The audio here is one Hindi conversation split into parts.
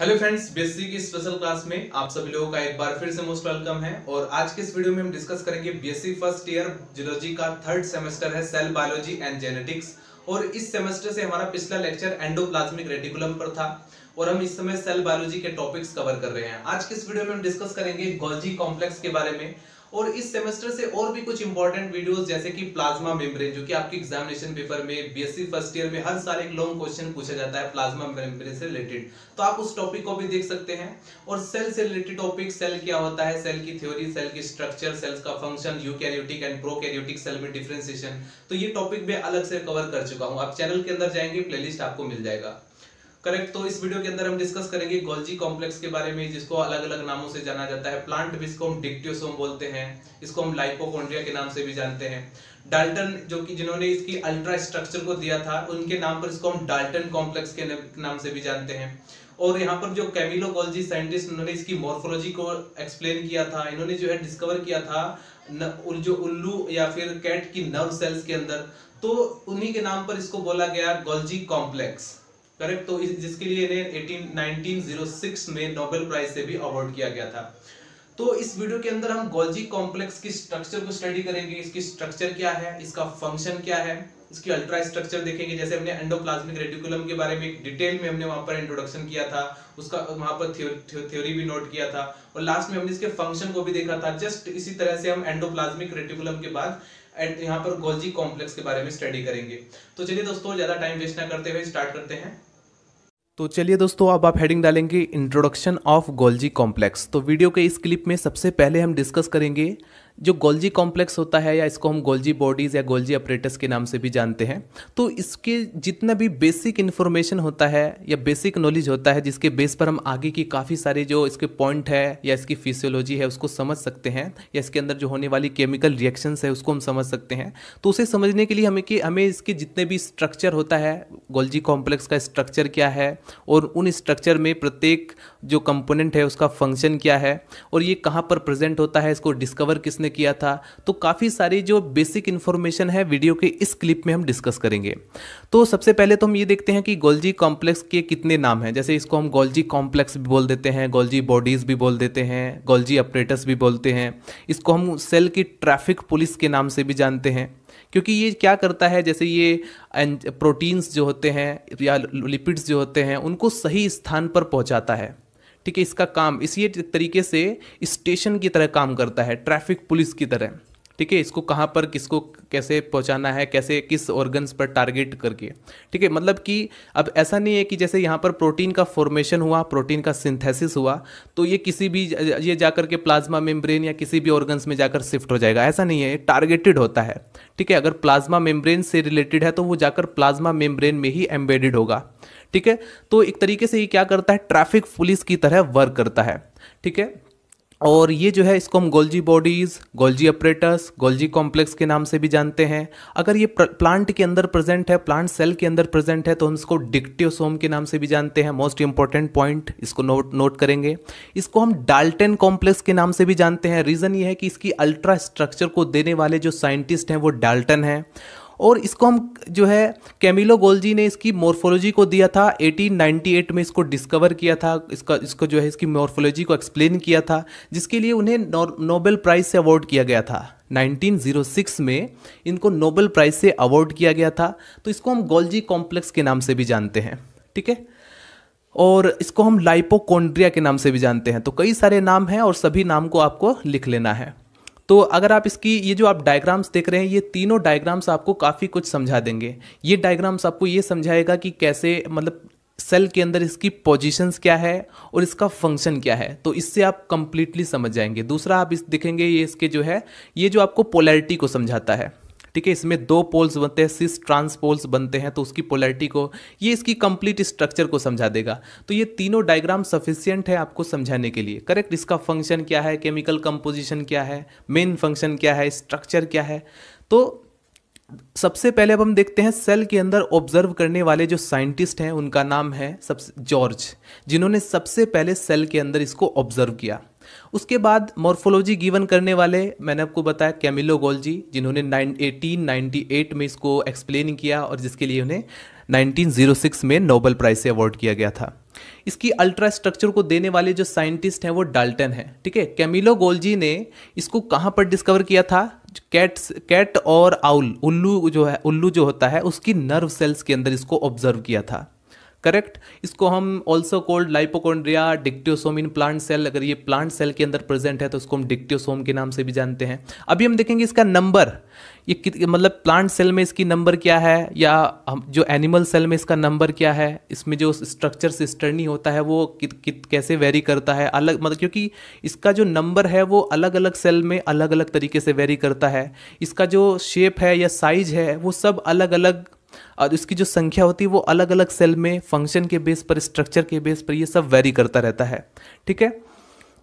हेलो फ्रेंड्स बीएससी की स्पेशल क्लास में आप सभी लोगों का एक बार फिर से मोस्ट वेलकम है और आज के इस वीडियो में हम डिस्कस करेंगे बीएससी फर्स्ट ईयर जियोलॉजी का थर्ड सेमेस्टर है सेल बायोलॉजी एंड जेनेटिक्स और इस सेमेस्टर से हमारा पिछला लेक्चर एंडोप्लाज्मिक रेटिकुलम पर था और हम इस समय सेल बायोलॉजी के टॉपिक्स कवर कर रहे हैं आज के इस वीडियो में हम डिस्कस करेंगे गोल्जी कॉम्प्लेक्स के बारे में और इस सेमेस्टर से और भी कुछ इंपॉर्टेंट वीडियोस जैसे कि प्लाज्मा मेम्ब्रेन जो कि आपके एग्जामिनेशन पेपर में बीएससी फर्स्ट ईयर में हर साल एक लॉन्ग क्वेश्चन पूछा जाता है प्लाज्मा मेम्ब्रेन से रिलेटेड तो आप उस टॉपिक को भी देख सकते हैं और सेल से रिलेटेड टॉपिक सेल क्या होता है सेल की थ्योरी सेल की स्ट्रक्चर सेल्स का function eukaryotic and prokaryotic cell में डिफ्रेंसिएशन तो ये टॉपिक मैं अलग से कवर कर चुका हूँ आप चैनल के अंदर जाएंगे प्लेलिस्ट आपको मिल जाएगा करेक्ट तो इस वीडियो के अंदर हम डिस्कस करेंगे गोल्जी कॉम्प्लेक्स के बारे में जिसको अलग अलग नामों से जाना जाता है प्लांट जिसको हम डिक्टियोसोम बोलते हैं इसको हम लाइपोकोन्ड्रिया के नाम से भी जानते हैं डाल्टन जो कि जिन्होंने इसकी अल्ट्रा स्ट्रक्चर को दिया था उनके नाम पर इसको हम डाल्टन कॉम्प्लेक्स के नाम से भी जानते हैं और यहाँ पर जो कैमिलोकोलॉजी साइंटिस्ट उन्होंने इसकी मॉर्फोलॉजी को एक्सप्लेन किया था इन्होंने जो है डिस्कवर किया था जो उल्लू या फिर कैट की नर्व सेल्स के अंदर तो उन्हीं के नाम पर इसको बोला गया गोल्जी कॉम्प्लेक्स करेक्ट तो इस जिसके लिए इन्हें एटीन नाइनटीन में नोबेल प्राइज से भी अवार्ड किया गया था तो इस वीडियो के अंदर हम गोल्जी कॉम्प्लेक्स की स्ट्रक्चर को स्टडी करेंगे इसकी स्ट्रक्चर क्या है इसका फंक्शन क्या है इसकी अल्ट्रा स्ट्रक्चर देखेंगे जैसे हमने एंडोप्लाज्मिक रेटिकुलम के बारे में डिटेल में हमने वहां पर इंट्रोडक्शन किया था उसका वहां पर थ्योरी थियो, भी नोट किया था और लास्ट में हमने इसके फंक्शन को भी देखा था जस्ट इसी तरह से हम एंडोप्लाज्मिक रेटिकुलम के बाद यहाँ पर गोल्जी कॉम्प्लेक्स के बारे में स्टडी करेंगे तो चलिए दोस्तों ज्यादा टाइम वेस्ट ना करते हुए स्टार्ट करते हैं तो चलिए दोस्तों अब आप हेडिंग डालेंगे इंट्रोडक्शन ऑफ गोल्जी कॉम्प्लेक्स तो वीडियो के इस क्लिप में सबसे पहले हम डिस्कस करेंगे जो गोल्जी कॉम्प्लेक्स होता है या इसको हम गोल्जी बॉडीज़ या गोल्जी ऑपरेटर्स के नाम से भी जानते हैं तो इसके जितना भी बेसिक इन्फॉर्मेशन होता है या बेसिक नॉलेज होता है जिसके बेस पर हम आगे की काफ़ी सारे जो इसके पॉइंट है या इसकी फिजियोलॉजी है उसको समझ सकते हैं या इसके अंदर जो होने वाली केमिकल रिएक्शंस है उसको हम समझ सकते हैं तो उसे समझने के लिए हमें कि हमें इसके जितने भी स्ट्रक्चर होता है गोल्जी कॉम्प्लेक्स का स्ट्रक्चर क्या है और उन स्ट्रक्चर में प्रत्येक जो कंपोनेंट है उसका फंक्शन क्या है और ये कहाँ पर प्रेजेंट होता है इसको डिस्कवर किसने ने किया था तो काफ़ी सारी जो बेसिक इन्फॉर्मेशन है वीडियो के इस क्लिप में हम डिस्कस करेंगे तो सबसे पहले तो हम ये देखते हैं कि गोल्जी कॉम्प्लेक्स के कितने नाम हैं जैसे इसको हम गोल्जी कॉम्प्लेक्स भी बोल देते हैं गोल्जी बॉडीज़ भी बोल देते हैं गोल्जी अपरेटस भी बोलते हैं इसको हम सेल की ट्रैफिक पुलिस के नाम से भी जानते हैं क्योंकि ये क्या करता है जैसे ये प्रोटीन्स जो होते हैं या लिपिड्स जो होते हैं उनको सही स्थान पर पहुंचाता है ठीक है इसका काम इसी तरीके से स्टेशन की तरह काम करता है ट्रैफिक पुलिस की तरह ठीक है इसको कहाँ पर किसको कैसे पहुँचाना है कैसे किस ऑर्गन्स पर टारगेट करके ठीक है मतलब कि अब ऐसा नहीं है कि जैसे यहाँ पर प्रोटीन का फॉर्मेशन हुआ प्रोटीन का सिंथेसिस हुआ तो ये किसी भी ये जाकर के प्लाज्मा मेम्ब्रेन या किसी भी ऑर्गन्स में जाकर शिफ्ट हो जाएगा ऐसा नहीं है टारगेटेड होता है ठीक है अगर प्लाज्मा मेम्ब्रेन से रिलेटेड है तो वो जाकर प्लाज्मा मेम्ब्रेन में ही एम्बेडेड होगा ठीक है तो एक तरीके से ये क्या करता है ट्रैफिक पुलिस की तरह वर्क करता है ठीक है और ये जो है इसको हम Golgi bodies Golgi apparatus Golgi complex के नाम से भी जानते हैं अगर ये प्लांट के अंदर प्रेजेंट है प्लांट सेल के अंदर प्रेजेंट है तो हम इसको डिक्टियोसोम के नाम से भी जानते हैं मोस्ट इंपॉर्टेंट पॉइंट इसको नोट नोट करेंगे इसको हम डाल्टन कॉम्प्लेक्स के नाम से भी जानते हैं रीज़न ये है कि इसकी अल्ट्रा स्ट्रक्चर को देने वाले जो साइंटिस्ट हैं वो डाल्टन हैं और इसको हम जो है कैमिलो गोल्जी ने इसकी मोर्फोलॉजी को दिया था 1898 में इसको डिस्कवर किया था इसका इसको जो है इसकी मोर्फोलॉजी को एक्सप्लेन किया था जिसके लिए उन्हें नोबेल प्राइज़ से अवार्ड किया गया था 1906 में इनको नोबेल प्राइज़ से अवार्ड किया गया था तो इसको हम गोल्जी कॉम्प्लेक्स के नाम से भी जानते हैं ठीक है और इसको हम लाइपोकोंड्रिया के नाम से भी जानते हैं तो कई सारे नाम हैं और सभी नाम को आपको लिख लेना है तो अगर आप इसकी ये जो आप डायग्राम्स देख रहे हैं ये तीनों डायग्राम्स आपको काफ़ी कुछ समझा देंगे ये डायग्राम्स आपको ये समझाएगा कि कैसे मतलब सेल के अंदर इसकी पोजीशंस क्या है और इसका फंक्शन क्या है तो इससे आप कंप्लीटली समझ जाएंगे दूसरा आप इस दिखेंगे ये इसके जो है ये जो आपको पोलैरिटी को समझाता है ठीक है इसमें दो पोल्स बनते हैं सिस ट्रांस पोल्स बनते हैं तो उसकी पोलैरिटी को ये इसकी कंप्लीट स्ट्रक्चर को समझा देगा तो ये तीनों डायग्राम सफिशियंट है आपको समझाने के लिए करेक्ट इसका फंक्शन क्या है केमिकल कंपोजिशन क्या है मेन फंक्शन क्या है स्ट्रक्चर क्या है तो सबसे पहले अब हम देखते हैं सेल के अंदर ऑब्जर्व करने वाले जो साइंटिस्ट हैं उनका नाम है सबसे जॉर्ज जिन्होंने सबसे पहले सेल के अंदर इसको ऑब्जर्व किया उसके बाद मॉर्फोलॉजी गिवन करने वाले मैंने आपको बताया कैमिलो गोल्जी जिन्होंने एटीन एट में इसको एक्सप्लेन किया और जिसके लिए उन्हें 1906 में नोबल प्राइज से अवार्ड किया गया था इसकी अल्ट्रा स्ट्रक्चर को देने वाले जो साइंटिस्ट हैं वो डाल्टन है ठीक है कैमिलो गोल्जी ने इसको कहाँ पर डिस्कवर किया था कैट्स कैट और आउल उल्लू जो है उल्लू जो होता है उसकी नर्व सेल्स के अंदर इसको ऑब्जर्व किया था करेक्ट इसको हम also called lipochondria dictyosome in plant cell अगर ये प्लांट सेल के अंदर प्रेजेंट है तो उसको हम डिक्टियोसोम के नाम से भी जानते हैं अभी हम देखेंगे इसका नंबर ये मतलब प्लांट सेल में इसकी नंबर क्या है या हम जो एनिमल सेल में इसका नंबर क्या है इसमें जो स्ट्रक्चर सिस्टर्नी होता है वो कित कित कैसे वेरी करता है अलग मतलब क्योंकि इसका जो नंबर है वो अलग अलग सेल में अलग अलग तरीके से वेरी करता है इसका जो शेप है या साइज है वो सब अलग अलग और इसकी जो संख्या होती है वो अलग अलग सेल में फंक्शन के बेस पर स्ट्रक्चर के बेस पर ये सब वेरी करता रहता है ठीक है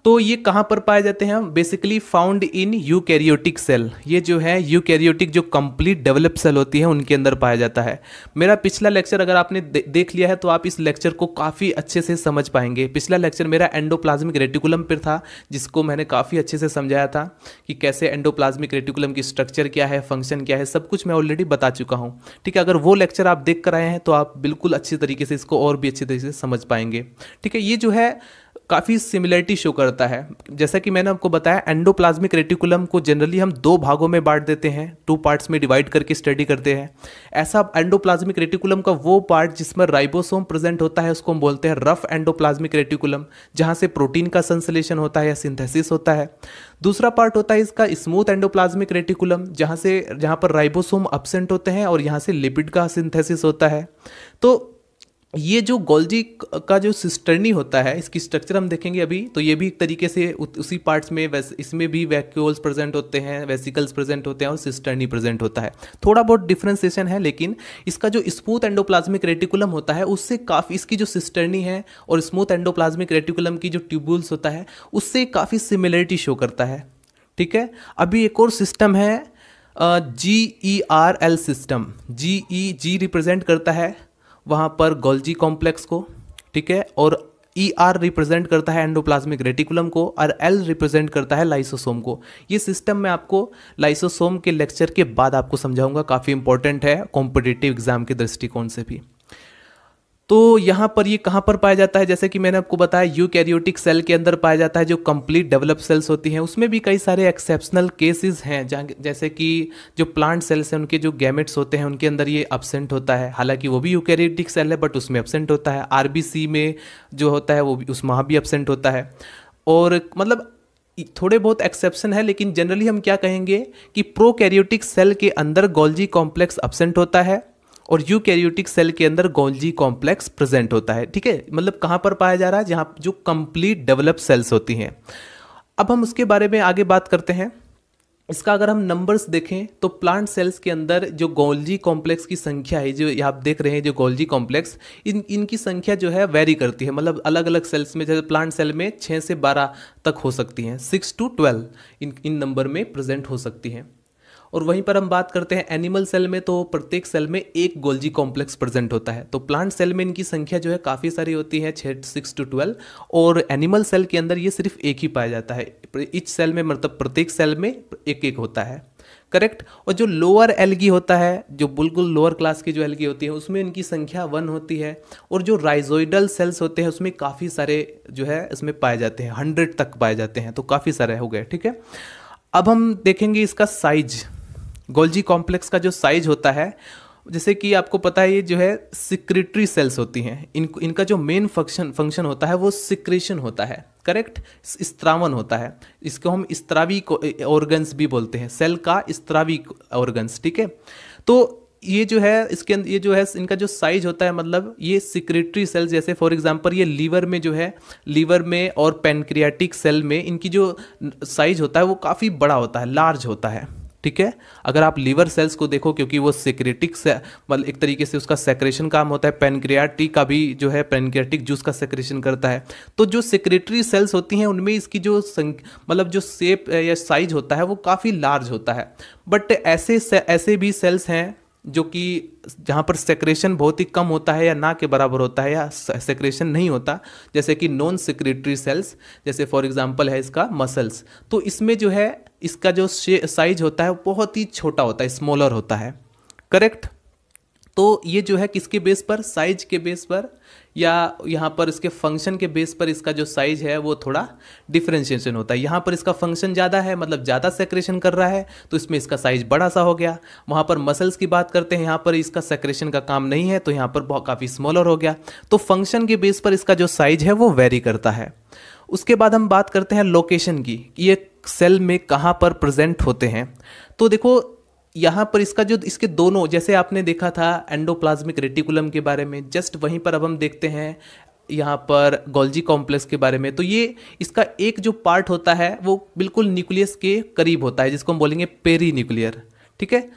तो ये कहाँ पर पाए जाते हैं basically found in eukaryotic cell ये जो है यूकैरियोटिक जो कंप्लीट डेवलप सेल होती है उनके अंदर पाया जाता है मेरा पिछला लेक्चर अगर आपने दे, देख लिया है तो आप इस लेक्चर को काफ़ी अच्छे से समझ पाएंगे पिछला लेक्चर मेरा एंडोप्लाज्मिक रेटिकुलम पर था जिसको मैंने काफ़ी अच्छे से समझाया था कि कैसे एंडोप्लाज्मिक रेटिकुलम की स्ट्रक्चर क्या है फंक्शन क्या है सब कुछ मैं ऑलरेडी बता चुका हूँ ठीक है अगर वो लेक्चर आप देख कर आए हैं तो आप बिल्कुल अच्छे तरीके से इसको और भी अच्छे तरीके से समझ पाएंगे ठीक है ये जो है काफ़ी सिमिलरिटी शो करता है जैसा कि मैंने आपको बताया एंडोप्लाज्मिक रेटिकुलम को जनरली हम दो भागों में बांट देते हैं टू पार्ट्स में डिवाइड करके स्टडी करते हैं ऐसा एंडोप्लाज्मिक रेटिकुलम का वो पार्ट जिसमें राइबोसोम प्रेजेंट होता है उसको हम बोलते हैं रफ एंडोप्लाज्मिक रेटिकुलम जहाँ से प्रोटीन का संश्लेषण होता है या सिंथेसिस होता है दूसरा पार्ट होता है इसका स्मूथ एंडोप्लाज्मिक रेटिकुलम जहाँ से जहाँ पर राइबोसोम अब्सेंट होते हैं और यहाँ से लिपिड का सिंथेसिस होता है तो ये जो गोल्जी का जो सिस्टर्नी होता है इसकी स्ट्रक्चर हम देखेंगे अभी तो ये भी एक तरीके से उसी पार्ट्स में वैसे इसमें भी वैक्यूल्स प्रेजेंट होते हैं वेसिकल्स प्रेजेंट होते हैं और सिस्टर्नी प्रेजेंट होता है थोड़ा बहुत डिफ्रेंसेशन है लेकिन इसका जो स्मूथ एंडोप्लाज्मिक रेटिकुलम होता है उससे काफ़ी इसकी जो सिस्टर्नी है और स्मूथ एंडोप्लाज्मिक रेटिकुलम की जो ट्यूबुल्स होता है उससे काफ़ी सिमिलरिटी शो करता है ठीक है अभी एक और सिस्टम है G E R L system G E G represent करता है वहाँ पर गोल्जी कॉम्प्लेक्स को ठीक है और ई e आर रिप्रेजेंट करता है एंडोप्लाज्मिक रेटिकुलम को और एल रिप्रेजेंट करता है लाइसोसोम को ये सिस्टम मैं आपको लाइसोसोम के लेक्चर के बाद आपको समझाऊंगा काफ़ी इंपॉर्टेंट है कॉम्पिटिटिव एग्जाम के दृष्टिकोण से भी तो यहाँ पर ये कहाँ पर पाया जाता है जैसे कि मैंने आपको बताया यूकैरियोटिक सेल के अंदर पाया जाता है जो कंप्लीट डेवलप सेल्स होती हैं उसमें भी कई सारे एक्सेप्शनल केसेस हैं जैसे कि जो प्लांट सेल्स हैं उनके जो गैमेट्स होते हैं उनके अंदर ये अब्सेंट होता है हालांकि वो भी यूकैरियोटिक सेल है बट उसमें अब्सेंट होता है आर में जो होता है वो भी उस वहाँ भी अब्सेंट होता है और मतलब थोड़े बहुत एक्सेप्शन है लेकिन जनरली हम क्या कहेंगे कि प्रोकैरियोटिक सेल के अंदर गोल्जी कॉम्प्लेक्स अब्सेंट होता है और यूकैरियोटिक सेल के अंदर गोल्जी कॉम्प्लेक्स प्रेजेंट होता है ठीक है मतलब कहाँ पर पाया जा रहा है जहाँ जो कंप्लीट डेवलप सेल्स होती हैं अब हम उसके बारे में आगे बात करते हैं इसका अगर हम नंबर्स देखें तो प्लांट सेल्स के अंदर जो गोल्जी कॉम्प्लेक्स की संख्या है जो आप देख रहे हैं जो गोल्जी कॉम्प्लेक्स इन इनकी संख्या जो है वेरी करती है मतलब अलग अलग सेल्स में जैसे प्लांट सेल में छः से बारह तक हो सकती हैं six to twelve in in number में प्रेजेंट हो सकती हैं और वहीं पर हम बात करते हैं एनिमल सेल में तो प्रत्येक सेल में एक गोल्जी कॉम्प्लेक्स प्रेजेंट होता है तो प्लांट सेल में इनकी संख्या जो है काफ़ी सारी होती है छः सिक्स टू ट्वेल्व और एनिमल सेल के अंदर ये सिर्फ एक ही पाया जाता है इच सेल में मतलब प्रत्येक सेल में एक एक होता है करेक्ट और जो लोअर एलगी होता है जो बिल्कुल लोअर क्लास की जो एलगी होती है उसमें इनकी संख्या वन होती है और जो राइजोइडल सेल्स होते हैं उसमें काफ़ी सारे जो है इसमें पाए जाते हैं हंड्रेड तक पाए जाते हैं तो काफ़ी सारे हो गए ठीक है अब हम देखेंगे इसका साइज गोल्जी कॉम्प्लेक्स का जो साइज होता है जैसे कि आपको पता है ये जो है सिक्रेटरी सेल्स होती हैं इन इनका जो मेन फंक्शन फंक्शन होता है वो सिक्रेशन होता है करेक्ट स्त्रावन होता है इसको हम स्त्रावी ऑर्गन्स भी बोलते हैं सेल का स्त्रावी ऑर्गन्स ठीक है तो ये जो है इसके अंदर ये जो है इनका जो साइज होता है मतलब ये सिक्रेटरी सेल्स जैसे फॉर एग्जांपल ये लीवर में जो है लीवर में और पेनक्रियाटिक सेल में इनकी जो साइज होता है वो काफ़ी बड़ा होता है लार्ज होता है ठीक है अगर आप लीवर सेल्स को देखो क्योंकि वो सिक्रेटिक से मतलब एक तरीके से उसका सेक्रेशन काम होता है पेनक्रियाटिक का भी जो है पेनक्रियाटिक जूस का सेक्रेशन करता है तो जो सेक्रेटरी सेल्स होती हैं उनमें इसकी जो मतलब जो सेप या साइज होता है वो काफ़ी लार्ज होता है बट ऐसे ऐसे भी सेल्स हैं जो कि जहाँ पर सेक्रेशन बहुत ही कम होता है या ना के बराबर होता है या सेक्रेशन नहीं होता जैसे कि नॉन सिक्रेटरी सेल्स जैसे फॉर एग्जांपल है इसका मसल्स तो इसमें जो है इसका जो साइज होता है बहुत ही छोटा होता है स्मॉलर होता है करेक्ट तो ये जो है किसके बेस पर साइज के बेस पर या यहाँ पर इसके फंक्शन के बेस पर इसका जो साइज है वो थोड़ा डिफ्रेंशिएशन होता है यहाँ पर इसका फंक्शन ज़्यादा है मतलब ज़्यादा सेक्रेशन कर रहा है तो इसमें इसका साइज बड़ा सा हो गया वहाँ पर मसल्स की बात करते हैं यहाँ पर इसका सेक्रेशन का काम नहीं है तो यहाँ पर काफ़ी स्मॉलर हो गया तो फंक्शन के बेस पर इसका जो साइज है वो वेरी करता है उसके बाद हम बात करते हैं लोकेशन की ये सेल में कहाँ पर प्रेजेंट होते हैं तो देखो यहाँ पर इसका जो इसके दोनों जैसे आपने देखा था एंडोप्लाज्मिक रेटिकुलम के बारे में जस्ट वहीं पर अब हम देखते हैं यहाँ पर गोल्जी कॉम्प्लेक्स के बारे में तो ये इसका एक जो पार्ट होता है वो बिल्कुल न्यूक्लियस के करीब होता है जिसको हम बोलेंगे पेरी न्यूक्लियर ठीक है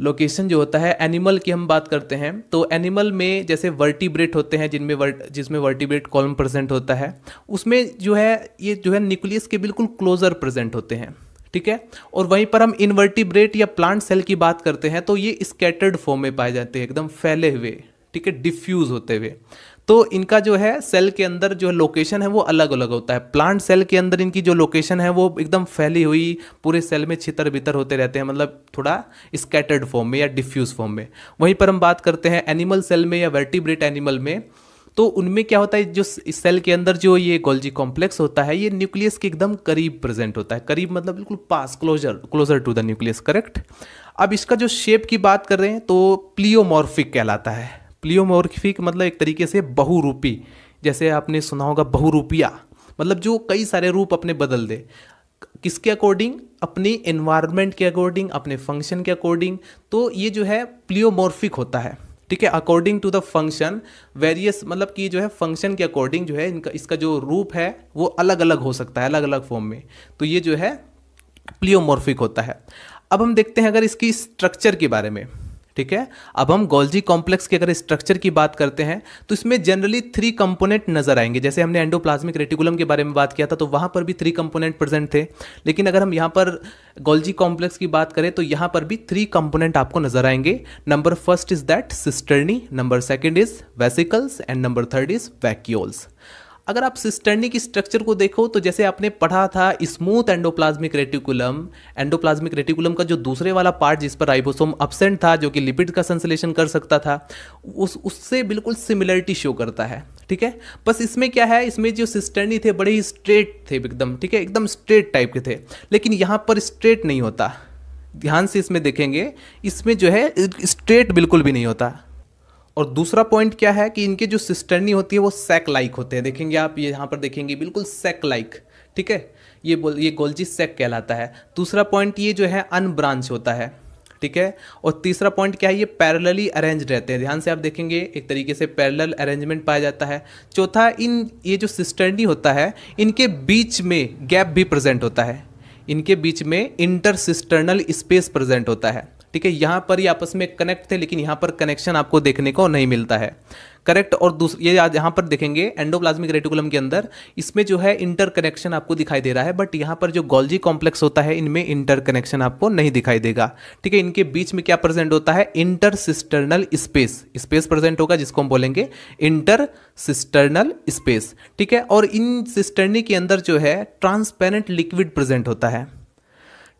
लोकेशन जो होता है एनिमल की हम बात करते हैं तो एनिमल में जैसे वर्टिब्रेट होते हैं जिनमें वर्ट जिसमें वर्टिब्रेट कॉलम प्रेजेंट होता है उसमें जो है ये जो है न्यूक्लियस के बिल्कुल क्लोजर प्रेजेंट होते हैं ठीक है और वहीं पर हम इन्वर्टिब्रेट या प्लांट सेल की बात करते हैं तो ये स्केटर्ड फॉर्म में पाए जाते हैं एकदम फैले हुए ठीक है डिफ्यूज होते हुए तो इनका जो है सेल के अंदर जो लोकेशन है वो अलग अलग होता है प्लांट सेल के अंदर इनकी जो लोकेशन है वो एकदम फैली हुई पूरे सेल में छितर बितर होते रहते हैं मतलब थोड़ा स्कैटर्ड फॉर्म में या डिफ्यूज फॉर्म में वहीं पर हम बात करते हैं एनिमल सेल में या वर्टिब्रेट एनिमल में तो उनमें क्या होता है जो सेल के अंदर जो ये गोल्जी कॉम्प्लेक्स होता है ये न्यूक्लियस के एकदम करीब प्रेजेंट होता है करीब मतलब बिल्कुल पास closer closer to the nucleus correct अब इसका जो शेप की बात कर रहे हैं तो प्लियोमोर्फिक कहलाता है प्लियोमोर्फिक मतलब एक तरीके से बहुरूपी जैसे आपने सुना होगा बहुरूपिया मतलब जो कई सारे रूप अपने बदल दे किसके अकॉर्डिंग अपनी इन्वायरमेंट के अकॉर्डिंग अपने फंक्शन के अकॉर्डिंग तो ये जो है प्लियोमोर्फिक होता है ठीक है according to the function various मतलब कि जो है फंक्शन के अकॉर्डिंग जो है इनका इसका जो रूप है वो अलग अलग हो सकता है अलग अलग फॉर्म में तो ये जो है प्लियोमॉर्फिक होता है अब हम देखते हैं अगर इसकी स्ट्रक्चर के बारे में ठीक है अब हम गोल्जी कॉम्प्लेक्स की अगर स्ट्रक्चर की बात करते हैं तो इसमें जनरली थ्री कंपोनेंट नजर आएंगे जैसे हमने एंडोप्लाज्मिक रेटिकुलम के बारे में बात किया था तो वहां पर भी थ्री कंपोनेंट प्रेजेंट थे लेकिन अगर हम यहां पर गोल्जी कॉम्प्लेक्स की बात करें तो यहां पर भी थ्री कंपोनेंट आपको नजर आएंगे number first is that cisternae number second is vesicles and number third is vacuoles अगर आप सिस्टर्नी की स्ट्रक्चर को देखो तो जैसे आपने पढ़ा था smooth endoplasmic reticulum endoplasmic reticulum का जो दूसरे वाला पार्ट जिस पर राइबोसोम अपसेंट था जो कि लिपिड का संश्लेषण कर सकता था उस उससे बिल्कुल सिमिलरिटी शो करता है ठीक है बस इसमें क्या है इसमें जो सिस्टर्नी थे बड़े ही स्ट्रेट थे एकदम ठीक है एकदम स्ट्रेट टाइप के थे लेकिन यहाँ पर स्ट्रेट नहीं होता ध्यान से इसमें देखेंगे इसमें जो है स्ट्रेट बिल्कुल भी नहीं होता और दूसरा पॉइंट क्या है कि इनके जो सिस्टर्नी होती है वो सेक लाइक होते हैं देखेंगे आप ये यहाँ पर देखेंगे बिल्कुल सेक लाइक ठीक है ये बोल ये गोल्जी सेक कहलाता है दूसरा पॉइंट ये जो है अनब्रांच होता है ठीक है और तीसरा पॉइंट क्या है ये पैरेलली अरेंज रहते हैं ध्यान से आप देखेंगे एक तरीके से पैरेलल अरेंजमेंट पाया जाता है चौथा इन ये जो सिस्टर्नी होता है इनके बीच में गैप भी प्रेजेंट होता है इनके बीच में सिस्टर्नल स्पेस प्रेजेंट होता है ठीक है यहाँ पर ही आपस में कनेक्ट थे लेकिन यहाँ पर कनेक्शन आपको देखने को नहीं मिलता है करेक्ट और दूसरे ये आज यहाँ पर देखेंगे एंडोप्लाज्मिक रेटिकुलम के अंदर इसमें जो है इंटर कनेक्शन आपको दिखाई दे रहा है बट यहाँ पर जो गोल्जी कॉम्प्लेक्स होता है इनमें इंटर कनेक्शन आपको नहीं दिखाई देगा ठीक है इनके बीच में क्या प्रेजेंट होता है intercisternal space space present होगा जिसको हम बोलेंगे इंटर सिस्टर्नल स्पेस ठीक है और इन सिस्टर्नी के अंदर जो है ट्रांसपेरेंट लिक्विड प्रेजेंट होता है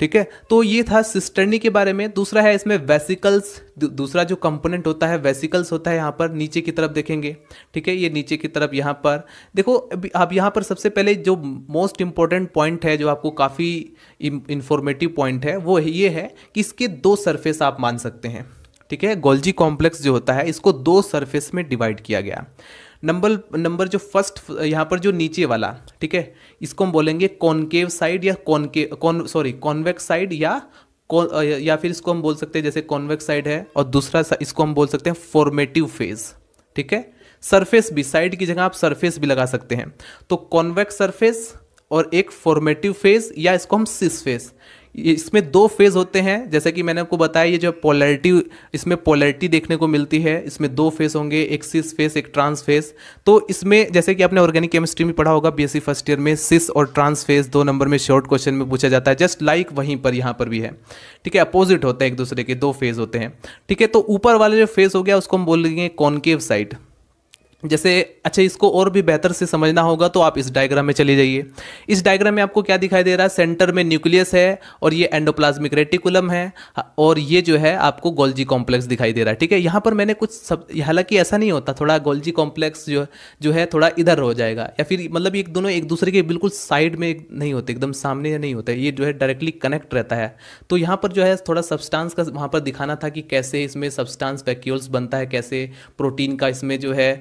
ठीक है तो ये था सिस्टर्नी के बारे में दूसरा है इसमें वेसिकल्स दूसरा जो कंपोनेंट होता है वेसिकल्स होता है यहाँ पर नीचे की तरफ देखेंगे ठीक है ये नीचे की तरफ यहाँ पर देखो आप यहाँ पर सबसे पहले जो मोस्ट इंपॉर्टेंट पॉइंट है जो आपको काफ़ी इंफॉर्मेटिव पॉइंट है वो ये है कि इसके दो सरफेस आप मान सकते हैं ठीक है गोल्जी कॉम्प्लेक्स जो होता है इसको दो सरफेस में डिवाइड किया गया नंबर नंबर जो फर्स्ट यहाँ पर जो नीचे वाला ठीक है इसको हम बोलेंगे कॉनकेव साइड या कॉनके कौन सॉरी कॉन्वेक्स साइड या या फिर इसको हम बोल सकते हैं जैसे कॉन्वेक्स साइड है और दूसरा इसको हम बोल सकते हैं फॉर्मेटिव फेज ठीक है सरफेस भी साइड की जगह आप सरफेस भी लगा सकते हैं तो कॉन्वेक्स सरफेस और एक फॉर्मेटिव फेज या इसको हम सिस फेस इसमें दो फेज होते हैं जैसे कि मैंने आपको बताया ये जो पोलरिटी इसमें पोलरिटी देखने को मिलती है इसमें दो फेज होंगे एक सिस फेस एक ट्रांस फेस तो इसमें जैसे कि आपने ऑर्गेनिक केमिस्ट्री में पढ़ा होगा बीएससी फर्स्ट ईयर में सिस और ट्रांस फेस दो नंबर में शॉर्ट क्वेश्चन में पूछा जाता है जस्ट लाइक like वहीं पर यहाँ पर भी है ठीक है अपोजिट होते हैं एक दूसरे के दो फेज होते हैं ठीक है तो ऊपर वाले जो फेस हो गया उसको हम बोल देंगे कॉन्केव साइड जैसे अच्छा इसको और भी बेहतर से समझना होगा तो आप इस डायग्राम में चले जाइए इस डायग्राम में आपको क्या दिखाई दे रहा है सेंटर में न्यूक्लियस है और ये एंडोप्लाज्मिक रेटिकुलम है हाँ, और ये जो है आपको गोल्जी कॉम्प्लेक्स दिखाई दे रहा है ठीक है यहाँ पर मैंने कुछ सब हालांकि ऐसा नहीं होता थोड़ा गोल्जी कॉम्प्लेक्स जो जो है थोड़ा इधर हो जाएगा या फिर मतलब एक दोनों एक दूसरे के बिल्कुल साइड में नहीं होते एकदम सामने नहीं होते ये जो है डायरेक्टली कनेक्ट रहता है तो यहाँ पर जो है थोड़ा सब्सटांस का वहाँ पर दिखाना था कि कैसे इसमें सब्सटांस वैक्यूल्स बनता है कैसे प्रोटीन का इसमें जो है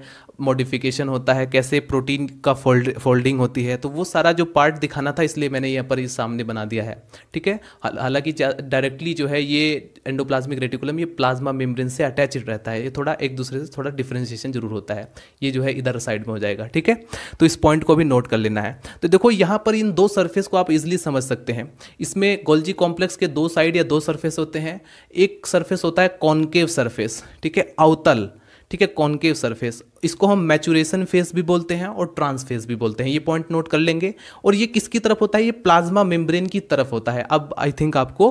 मॉडिफिकेशन होता है कैसे प्रोटीन का फोल्ड फोल्डिंग होती है तो वो सारा जो पार्ट दिखाना था इसलिए मैंने यहाँ पर इस सामने बना दिया है ठीक है हालांकि डायरेक्टली जो है ये एंडोप्लाज्मिक रेटिकुलम ये प्लाज्मा मेम्ब्रेन से अटैच रहता है ये थोड़ा एक दूसरे से थोड़ा डिफ्रेंशिएशन जरूर होता है ये जो है इधर साइड में हो जाएगा ठीक है तो इस पॉइंट को भी नोट कर लेना है तो देखो यहाँ पर इन दो सर्फेस को आप इजिली समझ सकते हैं इसमें गोल्जी कॉम्प्लेक्स के दो साइड या दो सर्फेस होते हैं एक सर्फेस होता है कॉन्केव सर्फेस ठीक है अवतल ठीक है कॉन्केव सरफेस इसको हम मैचुरेशन फेस भी बोलते हैं और ट्रांस फेस भी बोलते हैं ये पॉइंट नोट कर लेंगे और ये किसकी तरफ होता है ये प्लाज्मा मेम्ब्रेन की तरफ होता है अब आई थिंक आपको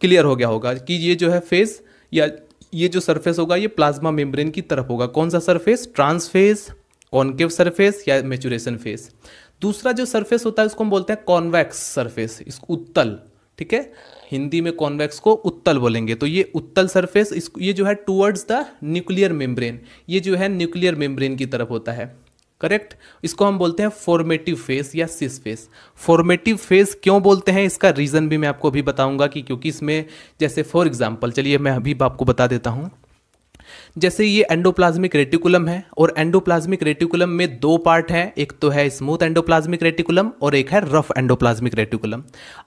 क्लियर हो गया होगा कि ये जो है फेस या ये जो सरफेस होगा ये प्लाज्मा मेम्ब्रेन की तरफ होगा कौन सा surface trans face concave surface या मेचुरेशन फेस दूसरा जो सरफेस होता है उसको हम बोलते हैं कॉन्वैक्स सरफेस इसको उत्तल ठीक है हिंदी में कॉन्वेक्स को उत्तल बोलेंगे तो ये उत्तल सरफेस ये जो है टूवर्ड्स द न्यूक्लियर मेम्ब्रेन ये जो है न्यूक्लियर मेम्ब्रेन की तरफ होता है करेक्ट इसको हम बोलते हैं फॉर्मेटिव फेस या सिस फेस फॉर्मेटिव फेस क्यों बोलते हैं इसका रीज़न भी मैं आपको अभी बताऊंगा कि क्योंकि इसमें जैसे फॉर एग्जाम्पल चलिए मैं अभी आपको बता देता हूँ जैसे ये एंडोप्लाज्मिक रेटिकुलम है और एंडोप्लाज्मिक रेटिकुलम में दो पार्ट हैं एक तो है स्मूथ एंडोप्लाज्मिक रेटिकुलम और एक है रफ एंडोप्लाज्मिक रेटिकुलम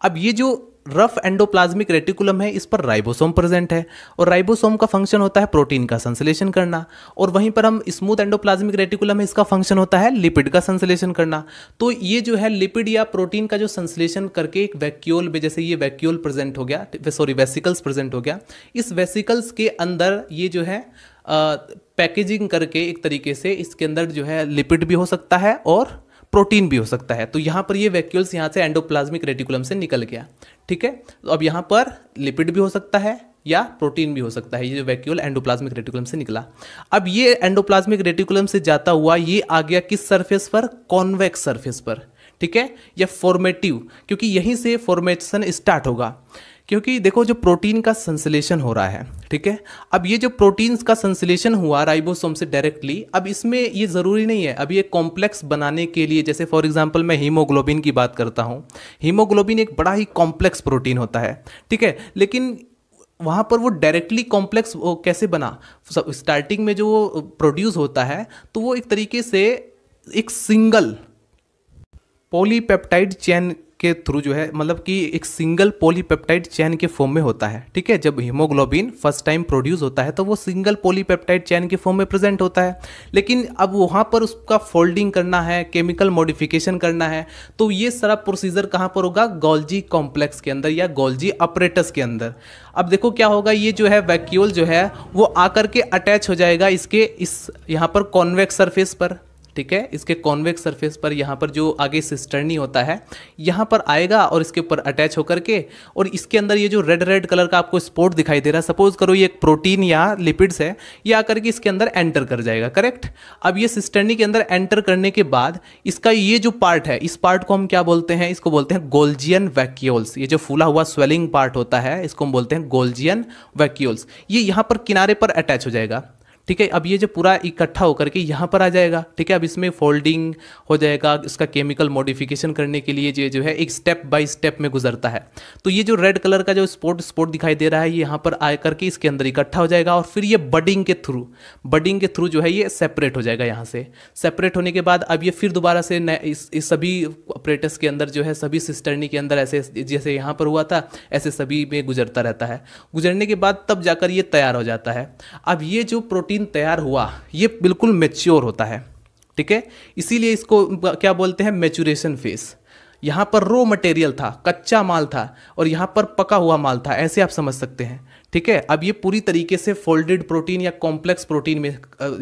अब ये जो रफ एंडोप्लाज्मिक रेटिकुलम है इस पर राइबोसोम प्रेजेंट है और राइबोसोम का फंक्शन होता है प्रोटीन का संश्लेषण करना और वहीं पर हम स्मूथ एंडोप्लाज्मिक रेटिकुलम है इसका फंक्शन होता है लिपिड का संश्लेषण करना तो ये जो है लिपिड या प्रोटीन का जो संश्लेषण करके एक वैक्यूल में जैसे ये वैक्यूल प्रेजेंट हो गया सॉरी वेसिकल्स प्रेजेंट हो गया इस वेसिकल्स के अंदर ये जो है पैकेजिंग करके एक तरीके से इसके अंदर जो है लिपिड भी हो सकता है और प्रोटीन भी हो सकता है तो यहाँ पर ये वैक्यूल्स यहाँ से एंडोप्लाज्मिक रेटिकुलम से निकल गया ठीक है तो अब यहाँ पर लिपिड भी हो सकता है या प्रोटीन भी हो सकता है ये जो वैक्यूल एंडोप्लाज्मिक रेटिकुलम से निकला अब ये एंडोप्लाज्मिक रेटिकुलम से जाता हुआ ये आ गया किस सरफेस पर कॉन्वेक्स सरफेस पर ठीक है या फॉर्मेटिव क्योंकि यहीं से फॉर्मेशन स्टार्ट होगा क्योंकि देखो जो प्रोटीन का संश्लेषण हो रहा है ठीक है अब ये जो प्रोटीन्स का संश्लेषण हुआ राइबोसोम से डायरेक्टली अब इसमें ये ज़रूरी नहीं है अब ये कॉम्प्लेक्स बनाने के लिए जैसे फॉर एग्जांपल मैं हीमोग्लोबिन की बात करता हूँ हीमोग्लोबिन एक बड़ा ही कॉम्प्लेक्स प्रोटीन होता है ठीक है लेकिन वहाँ पर वो डायरेक्टली कॉम्प्लेक्स कैसे बना स्टार्टिंग में जो वो प्रोड्यूस होता है तो वो एक तरीके से एक सिंगल पॉलीपेप्टाइड चैन के थ्रू जो है मतलब कि एक सिंगल पॉलीपेप्टाइड चैन के फॉर्म में होता है ठीक है जब हीमोग्लोबिन फर्स्ट टाइम प्रोड्यूस होता है तो वो सिंगल पॉलीपेप्टाइड चैन के फॉर्म में प्रेजेंट होता है लेकिन अब वहाँ पर उसका फोल्डिंग करना है केमिकल मॉडिफिकेशन करना है तो ये सारा प्रोसीजर कहाँ पर होगा गोल्जी कॉम्प्लेक्स के अंदर या गोल्जी अपरेटस के अंदर अब देखो क्या होगा ये जो है वैक्यूल जो है वो आकर के अटैच हो जाएगा इसके इस यहाँ पर कॉन्वेक्स सरफेस पर ठीक है इसके कॉन्वेक्स सरफेस पर यहाँ पर जो आगे सिस्टर्नी होता है यहाँ पर आएगा और इसके ऊपर अटैच होकर के और इसके अंदर ये जो रेड रेड कलर का आपको स्पॉट दिखाई दे रहा है सपोज करो ये एक प्रोटीन या लिपिड्स है ये आकर के इसके अंदर एंटर कर जाएगा करेक्ट अब ये सिस्टर्नी के अंदर एंटर करने के बाद इसका ये जो पार्ट है इस पार्ट को हम क्या बोलते हैं इसको बोलते हैं गोल्जियन वैक्यूल्स ये जो फूला हुआ स्वेलिंग पार्ट होता है इसको हम बोलते हैं गोल्जियन वैक्यूल्स ये यहाँ पर किनारे पर अटैच हो जाएगा ठीक है अब ये जो पूरा इकट्ठा होकर के यहाँ पर आ जाएगा ठीक है अब इसमें फोल्डिंग हो जाएगा इसका केमिकल मॉडिफिकेशन करने के लिए जो है एक स्टेप बाय स्टेप में गुजरता है तो ये जो रेड कलर का जो स्पोर्ट स्पोर्ट दिखाई दे रहा है ये यहाँ पर आ करके इसके अंदर इकट्ठा हो जाएगा और फिर ये बडिंग के थ्रू बडिंग के थ्रू जो है ये सेपरेट हो जाएगा यहाँ से सेपरेट होने के बाद अब ये फिर दोबारा से इस, इस सभी ऑपरेटर्स के अंदर जो है सभी सिस्टर्नी के अंदर ऐसे जैसे यहाँ पर हुआ था ऐसे सभी में गुजरता रहता है गुजरने के बाद तब जाकर ये तैयार हो जाता है अब ये जो प्रोटीन प्रोटीन तैयार हुआ ये बिल्कुल मेच्योर होता है ठीक है इसीलिए इसको क्या बोलते हैं मेचुरेशन फेस यहाँ पर रो मटेरियल था कच्चा माल था और यहाँ पर पका हुआ माल था ऐसे आप समझ सकते हैं ठीक है अब ये पूरी तरीके से फोल्डेड प्रोटीन या कॉम्प्लेक्स प्रोटीन में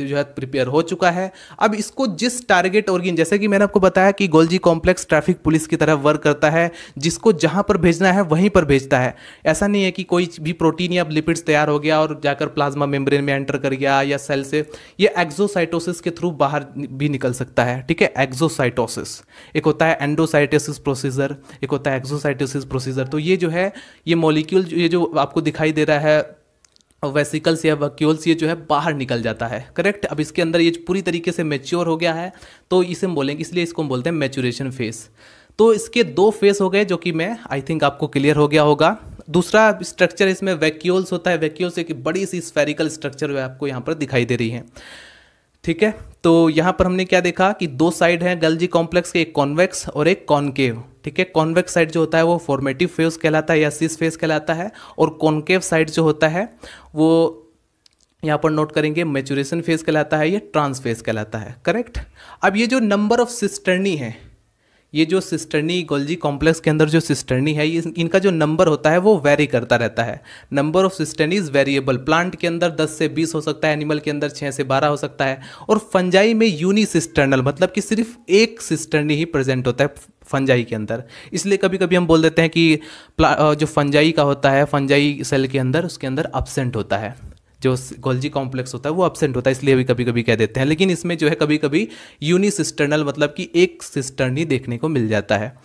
जो है प्रिपेयर हो चुका है अब इसको जिस टारगेट ऑर्गेन जैसे कि मैंने आपको बताया कि गोल्जी कॉम्प्लेक्स ट्रैफिक पुलिस की तरह वर्क करता है जिसको जहां पर भेजना है वहीं पर भेजता है ऐसा नहीं है कि कोई भी प्रोटीन या लिपिड्स तैयार हो गया और जाकर प्लाज्मा मेम्ब्रेन में एंटर कर गया या सेल से यह एक्जोसाइटोसिस के थ्रू बाहर भी निकल सकता है ठीक है एक्जोसाइटोसिस एक होता है एंडोसाइटोसिस प्रोसीजर एक होता है एक्जोसाइटोसिस प्रोसीजर तो ये जो है ये मॉलिक्यूल ये जो आपको दिखाई दे रहा है है वेसिकल से या वक्यूल से जो है बाहर निकल जाता है करेक्ट अब इसके अंदर ये पूरी तरीके से मेच्योर हो गया है तो इसे हम बोलेंगे इसलिए इसको हम बोलते हैं मेचुरेशन फेस तो इसके दो फेस हो गए जो कि मैं आई थिंक आपको क्लियर हो गया होगा दूसरा स्ट्रक्चर इसमें वैक्यूल्स होता है वैक्यूल्स एक बड़ी सी स्फेरिकल स्ट्रक्चर जो है आपको यहाँ पर दिखाई दे रही है ठीक है तो यहाँ पर हमने क्या देखा कि दो साइड हैं गलजी कॉम्प्लेक्स के एक कॉन्वेक्स और एक कॉनकेव ठीक है कॉन्वेक्स साइड जो होता है वो फॉर्मेटिव फेस कहलाता है या सिस फेस कहलाता है और कॉन्केव साइड जो होता है वो यहाँ पर नोट करेंगे मेचुरेशन फेस कहलाता है या ट्रांस फेस कहलाता है करेक्ट अब ये जो नंबर ऑफ सिस्टर्नी है ये जो सिस्टर्नी गोल्जी कॉम्प्लेक्स के अंदर जो सिस्टर्नी है ये इनका जो नंबर होता है वो वेरी करता रहता है number of cisternae variable plant के अंदर 10 से 20 हो सकता है एनिमल के अंदर 6 से 12 हो सकता है और फंजाई में यूनिसिस्टर्नल मतलब कि सिर्फ एक सिस्टर्नी ही प्रेजेंट होता है फंजाई के अंदर इसलिए कभी कभी हम बोल देते हैं कि जो फंजाई का होता है फंजाई सेल के अंदर उसके अंदर एबसेंट होता है जो गोल्जी कॉम्प्लेक्स होता है वो एबसेंट होता है इसलिए भी कभी कभी कह देते हैं लेकिन इसमें जो है कभी कभी यूनिसिस्टर्नल मतलब कि एक सिस्टर्न ही देखने को मिल जाता है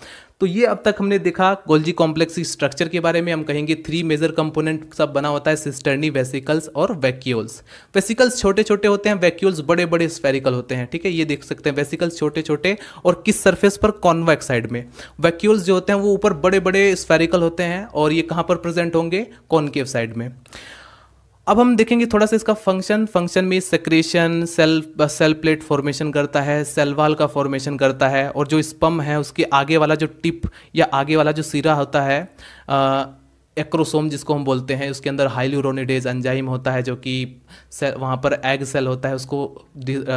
तो ये अब तक हमने देखा गोल्जी कॉम्प्लेक्स की स्ट्रक्चर के बारे में हम कहेंगे थ्री मेजर कंपोनेंट सब बना होता है सिस्टर्नी वेसिकल्स और वैक्यूल्स वेसिकल्स छोटे छोटे होते हैं वैक्यूल्स बड़े बड़े स्फेरिकल होते हैं ठीक है ये देख सकते हैं वेसिकल्स छोटे छोटे और किस सर्फेस पर कॉन्वैक्स साइड में वैक्यूल्स जो होते हैं वो ऊपर बड़े बड़े स्फेरिकल होते हैं और ये कहाँ पर प्रेजेंट होंगे कॉन्केव साइड में अब हम देखेंगे थोड़ा सा इसका फंक्शन फंक्शन में secretion cell cell plate formation करता है सेल वाल का फॉर्मेशन करता है और जो स्पम है उसके आगे वाला जो टिप या आगे वाला जो सिरा होता है एक्रोसोम जिसको हम बोलते हैं उसके अंदर हाइलूरोनिडेज एंजाइम होता है जो कि वहाँ पर एग सेल होता है उसको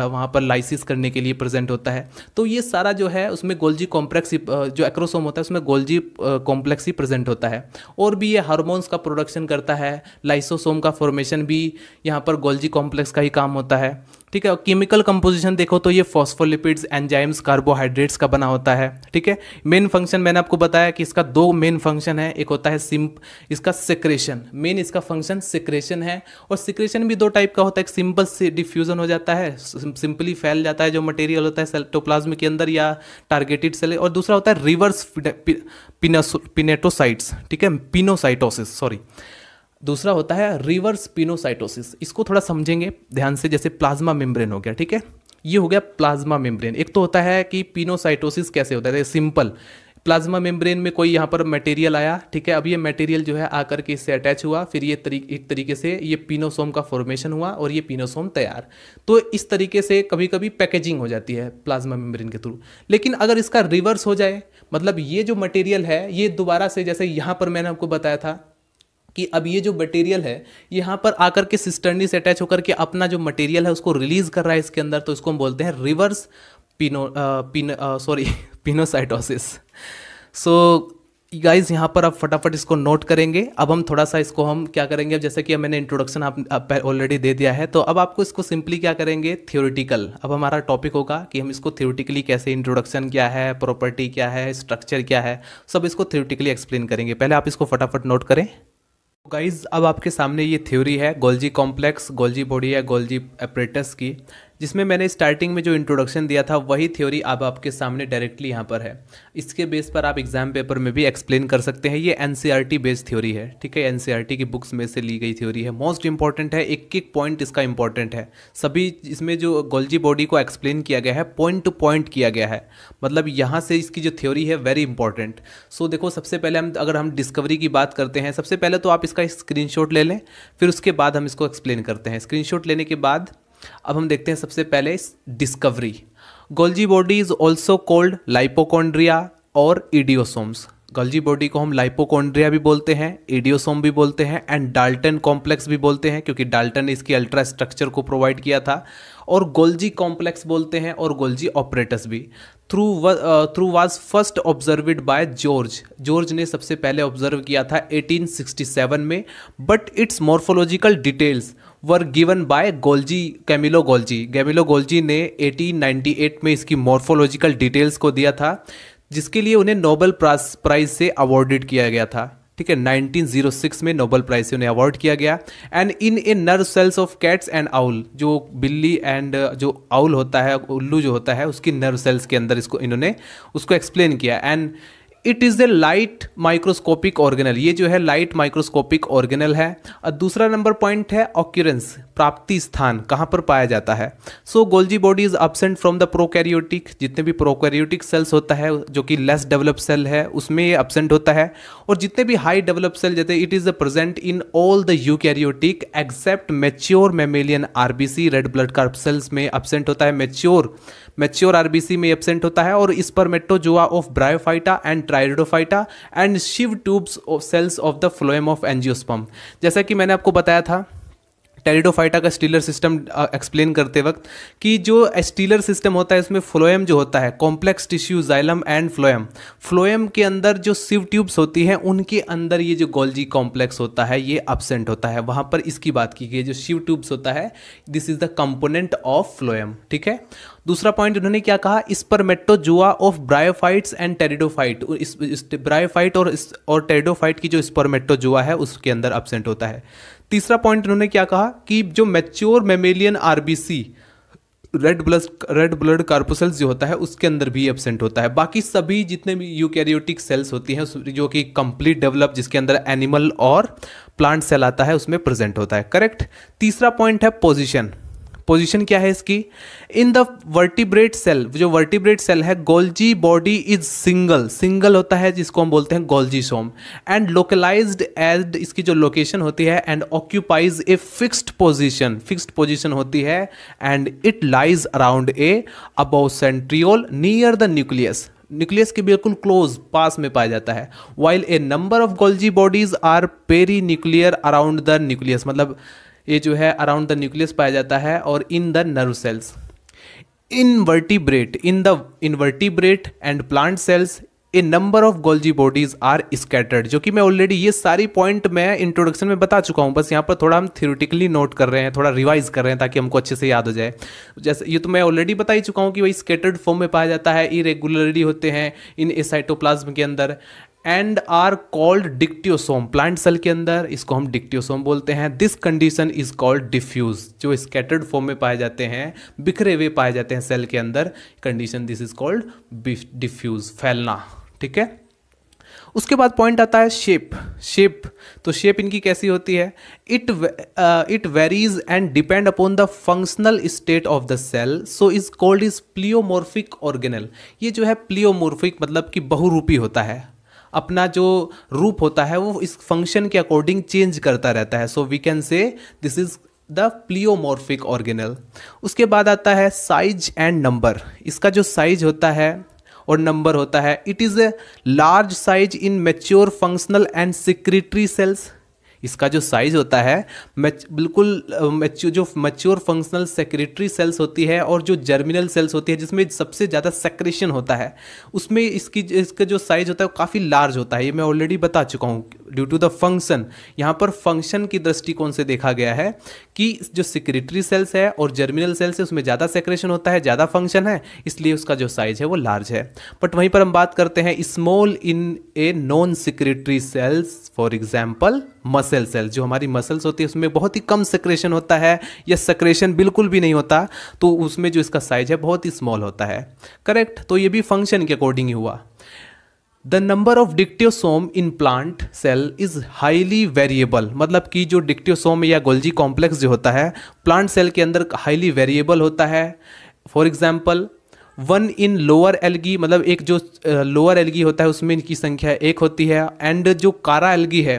वहाँ पर लाइसिस करने के लिए प्रेजेंट होता है तो ये सारा जो है उसमें गोल्जी कॉम्प्लेक्स जो एक्रोसोम होता है उसमें गोल्जी कॉम्प्लेक्स ही प्रेजेंट होता है और भी ये हारमोन्स का प्रोडक्शन करता है लाइसोसोम का फॉर्मेशन भी यहाँ पर गोल्जी कॉम्प्लेक्स का ही काम होता है ठीक है केमिकल कंपोजिशन देखो तो ये फॉस्फोलिपिड्स एंजाइम्स कार्बोहाइड्रेट्स का बना होता है ठीक है मेन फंक्शन मैंने आपको बताया कि इसका दो मेन फंक्शन है एक होता है सिम्प इसका सिक्रेशन मेन इसका फंक्शन सिक्रेशन है और सिक्रेशन भी दो टाइप का होता है एक सिंपल से डिफ्यूजन हो जाता है सिंपली फैल जाता है जो मटेरियल होता है सेल्टोप्लाज्म के अंदर या टारगेटेड सेल और दूसरा होता है रिवर्स पिनेटोसाइट्स ठीक है पिनोसाइटोसिस सॉरी दूसरा होता है रिवर्स पिनोसाइटोसिस इसको थोड़ा समझेंगे ध्यान से जैसे प्लाज्मा मेम्ब्रेन हो गया ठीक है ये हो गया प्लाज्मा मेम्ब्रेन एक तो होता है कि पिनोसाइटोसिस कैसे होता है सिंपल प्लाज्मा मेम्ब्रेन में कोई यहाँ पर मटेरियल आया ठीक है अब ये मटेरियल जो है आकर के इससे अटैच हुआ फिर ये तरी, एक तरीके से ये पिनोसोम का फॉर्मेशन हुआ और ये पिनोसोम तैयार तो इस तरीके से कभी कभी पैकेजिंग हो जाती है प्लाज्मा मेम्ब्रेन के थ्रू लेकिन अगर इसका रिवर्स हो जाए मतलब ये जो मटेरियल है ये दोबारा से जैसे यहाँ पर मैंने आपको बताया था कि अब ये जो मटेरियल है यहाँ पर आकर के सिस्टर्नी से अटैच होकर के अपना जो मटेरियल है उसको रिलीज कर रहा है इसके अंदर तो इसको हम बोलते हैं reverse pino pin sorry pinocytosis so guys यहाँ पर आप फटाफट इसको नोट करेंगे अब हम थोड़ा सा इसको हम क्या करेंगे अब जैसे कि मैंने इंट्रोडक्शन आप ऑलरेडी दे दिया है तो अब आपको इसको सिंपली क्या करेंगे थियोरिटिकल अब हमारा टॉपिक होगा कि हम इसको थियोरिटिकली कैसे इंट्रोडक्शन क्या है प्रॉपर्टी क्या है स्ट्रक्चर क्या है सब इसको थियोरिटिकली एक्सप्लेन करेंगे पहले आप इसको फटाफट नोट करें गाइज अब आपके सामने ये थ्योरी है गोल्जी कॉम्प्लेक्स गोल्जी बॉडी या गोल्जी अप्रेटस की जिसमें मैंने स्टार्टिंग में जो इंट्रोडक्शन दिया था वही थ्योरी अब आपके सामने डायरेक्टली यहाँ पर है इसके बेस पर आप एग्जाम पेपर में भी एक्सप्लेन कर सकते हैं ये एन बेस्ड थ्योरी है ठीक है एन e की बुक्स में से ली गई थ्योरी है मोस्ट इंपॉर्टेंट है एक एक पॉइंट इसका इंपॉर्टेंट है सभी इसमें जो गोल्जी बॉडी को एक्सप्लेन किया गया है पॉइंट टू पॉइंट किया गया है मतलब यहाँ से इसकी जो थ्योरी है वेरी इंपॉर्टेंट सो देखो सबसे पहले हम अगर हम डिस्कवरी की बात करते हैं सबसे पहले तो आप इसका स्क्रीनशॉट ले लें फिर उसके बाद हम इसको एक्सप्लेन करते हैं स्क्रीनशॉट लेने के बाद अब हम देखते हैं सबसे पहले इस discovery Golgi body is also called lipochondria और इडियोसोम्स गल्जी बॉडी को हम लाइपोकॉन्ड्रिया भी बोलते हैं एडियोसोम भी बोलते हैं एंड डाल्टन कॉम्प्लेक्स भी बोलते हैं क्योंकि डाल्टन ने इसकी अल्ट्रा स्ट्रक्चर को प्रोवाइड किया था और गोल्जी कॉम्प्लेक्स बोलते हैं और गोल्जी ऑपरेटस भी through through was first observed by George George ने सबसे पहले ऑब्जर्व किया था 1867 में but its morphological details were given by Golgi Camillo Golgi Camillo Golgi ने 1898 में इसकी मॉर्फोलॉजिकल डिटेल्स को दिया था जिसके लिए उन्हें नोबल प्राइज से अवार्डेड किया गया था ठीक है 1906 में नोबल प्राइज से उन्हें अवार्ड किया गया and in a nerve cells of cats and owl जो बिल्ली एंड जो आउल होता है उल्लू जो होता है उसकी नर्व सेल्स के अंदर इसको इन्होंने उसको एक्सप्लेन किया and it is a light microscopic organelle ये जो है लाइट माइक्रोस्कोपिक ऑर्गेनल है और दूसरा नंबर पॉइंट है ऑक्यूरेंस प्राप्ति स्थान कहाँ पर पाया जाता है so Golgi body is absent from the prokaryotic जितने भी प्रोकैरियोटिक सेल्स होता है जो कि लेस डेवलप सेल है उसमें ये अब्सेंट होता है और जितने भी हाई डेवलप सेल जैसे it is present in all the eukaryotic except mature mammalian RBC red blood corpuscles में अब्सेंट होता है मेच्योर मेच्योर आरबीसी में एबसेंट होता है और sperm of bryophyta and pteridophyta and sieve tubes cells of the phloem of angiosperm जैसा कि मैंने आपको बताया था टेरिडोफाइटा का स्टीलर सिस्टम एक्सप्लेन करते वक्त कि जो स्टीलर सिस्टम होता है इसमें फ्लोएम जो होता है complex tissue xylem and phloem phloem के अंदर जो सिव ट्यूब्स होती हैं उनके अंदर ये जो गोल्जी कॉम्प्लेक्स होता है ये अबसेंट होता है वहाँ पर इसकी बात की गई जो शिव ट्यूब्स होता है this is the component of phloem ठीक है दूसरा पॉइंट उन्होंने क्या कहा spermatozoa of bryophytes and pteridophyte इस, इस ब्रायोफाइट और इस और टेरिडोफाइट की जो स्पर्मेटोजुआ है उसके अंदर अबसेंट होता है तीसरा पॉइंट इन्होंने क्या कहा कि जो mature mammalian RBC red blood red blood corpuscles जो होता है उसके अंदर भी एबसेंट होता है बाकी सभी जितने भी यूकैरियोटिक सेल्स होती हैं जो कि कंप्लीट डेवलप जिसके अंदर एनिमल और प्लांट सेल आता है उसमें प्रेजेंट होता है करेक्ट तीसरा पॉइंट है पोजिशन पोजीशन क्या है इसकी इन द वर्टिब्रेट सेल जो वर्टिब्रेट सेल है Golgi body is single single होता है जिसको हम बोलते हैं golgisome and localized as इसकी जो लोकेशन होती है and occupies a fixed position fixed position होती है and it lies around a above centriole near the nucleus nucleus के बिल्कुल क्लोज पास में पाया जाता है while a number of Golgi bodies are peri nuclear around the nucleus मतलब ये जो है अराउंड द न्यूक्लियस पाया जाता है और in the nerve cells invertebrate in the invertebrate and plant cells a number of Golgi bodies are scattered जो कि मैं ऑलरेडी ये सारी पॉइंट मैं इंट्रोडक्शन में बता चुका हूँ बस यहाँ पर थोड़ा हम थियोटिकली नोट कर रहे हैं थोड़ा रिवाइज कर रहे हैं ताकि हमको अच्छे से याद हो जाए जैसे ये तो मैं ऑलरेडी बता ही चुका हूँ कि वही स्कैटर्ड फॉर्म में पाया जाता है इरेगुलरली होते हैं इन एसाइटोप्लाज्म के अंदर and are called dictyosome plant cell के अंदर इसको हम डिक्टियोसोम बोलते हैं this condition is called diffuse जो स्कैटर्ड फॉर्म में पाए जाते हैं बिखरे हुए पाए जाते हैं सेल के अंदर condition this is called diffuse फैलना ठीक है उसके बाद पॉइंट आता है शेप शेप तो शेप इनकी कैसी होती है it it varies and depend upon the functional state of the cell so is called is pleomorphic organelle ये जो है प्लियोमोर्फिक मतलब कि बहुरूपी होता है अपना जो रूप होता है वो इस फंक्शन के अकॉर्डिंग चेंज करता रहता है so we can say this is the pleomorphic organelle उसके बाद आता है साइज एंड नंबर इसका जो साइज होता है और नंबर होता है it is a large size in mature functional and secretory cells इसका जो साइज होता है मैच बिल्कुल जो मच्योर फंक्शनल सेक्रेटरी सेल्स होती है और जो जर्मिनल सेल्स होती है जिसमें सबसे ज़्यादा सेक्रेशन होता है उसमें इसकी इसका जो साइज होता है वो काफ़ी लार्ज होता है ये मैं ऑलरेडी बता चुका हूँ ड्यू टू द फंक्शन यहाँ पर फंक्शन की दृष्टिकोण से देखा गया है कि जो सिक्रेटरी सेल्स है और जर्मिनल सेल्स है उसमें ज़्यादा सेक्रेशन होता है ज़्यादा फंक्शन है इसलिए उसका जो साइज है वो लार्ज है बट वहीं पर हम बात करते हैं small in a non secretory cells for example muscle cells जो हमारी मसल्स होती है उसमें बहुत ही कम सक्रेशन होता है या सक्रेशन बिल्कुल भी नहीं होता तो उसमें जो इसका साइज है बहुत ही स्मॉल होता है करेक्ट तो ये भी फंक्शन के अकॉर्डिंग ही हुआ the number of dictyosome in plant cell is highly variable मतलब कि जो डिक्टियोसोम या गोल्जी कॉम्प्लेक्स जो होता है प्लांट सेल के अंदर हाईली वेरिएबल होता है for example one in lower algae मतलब एक जो लोअर एलगी होता है उसमें इनकी संख्या एक होती है एंड जो कारा एलगी है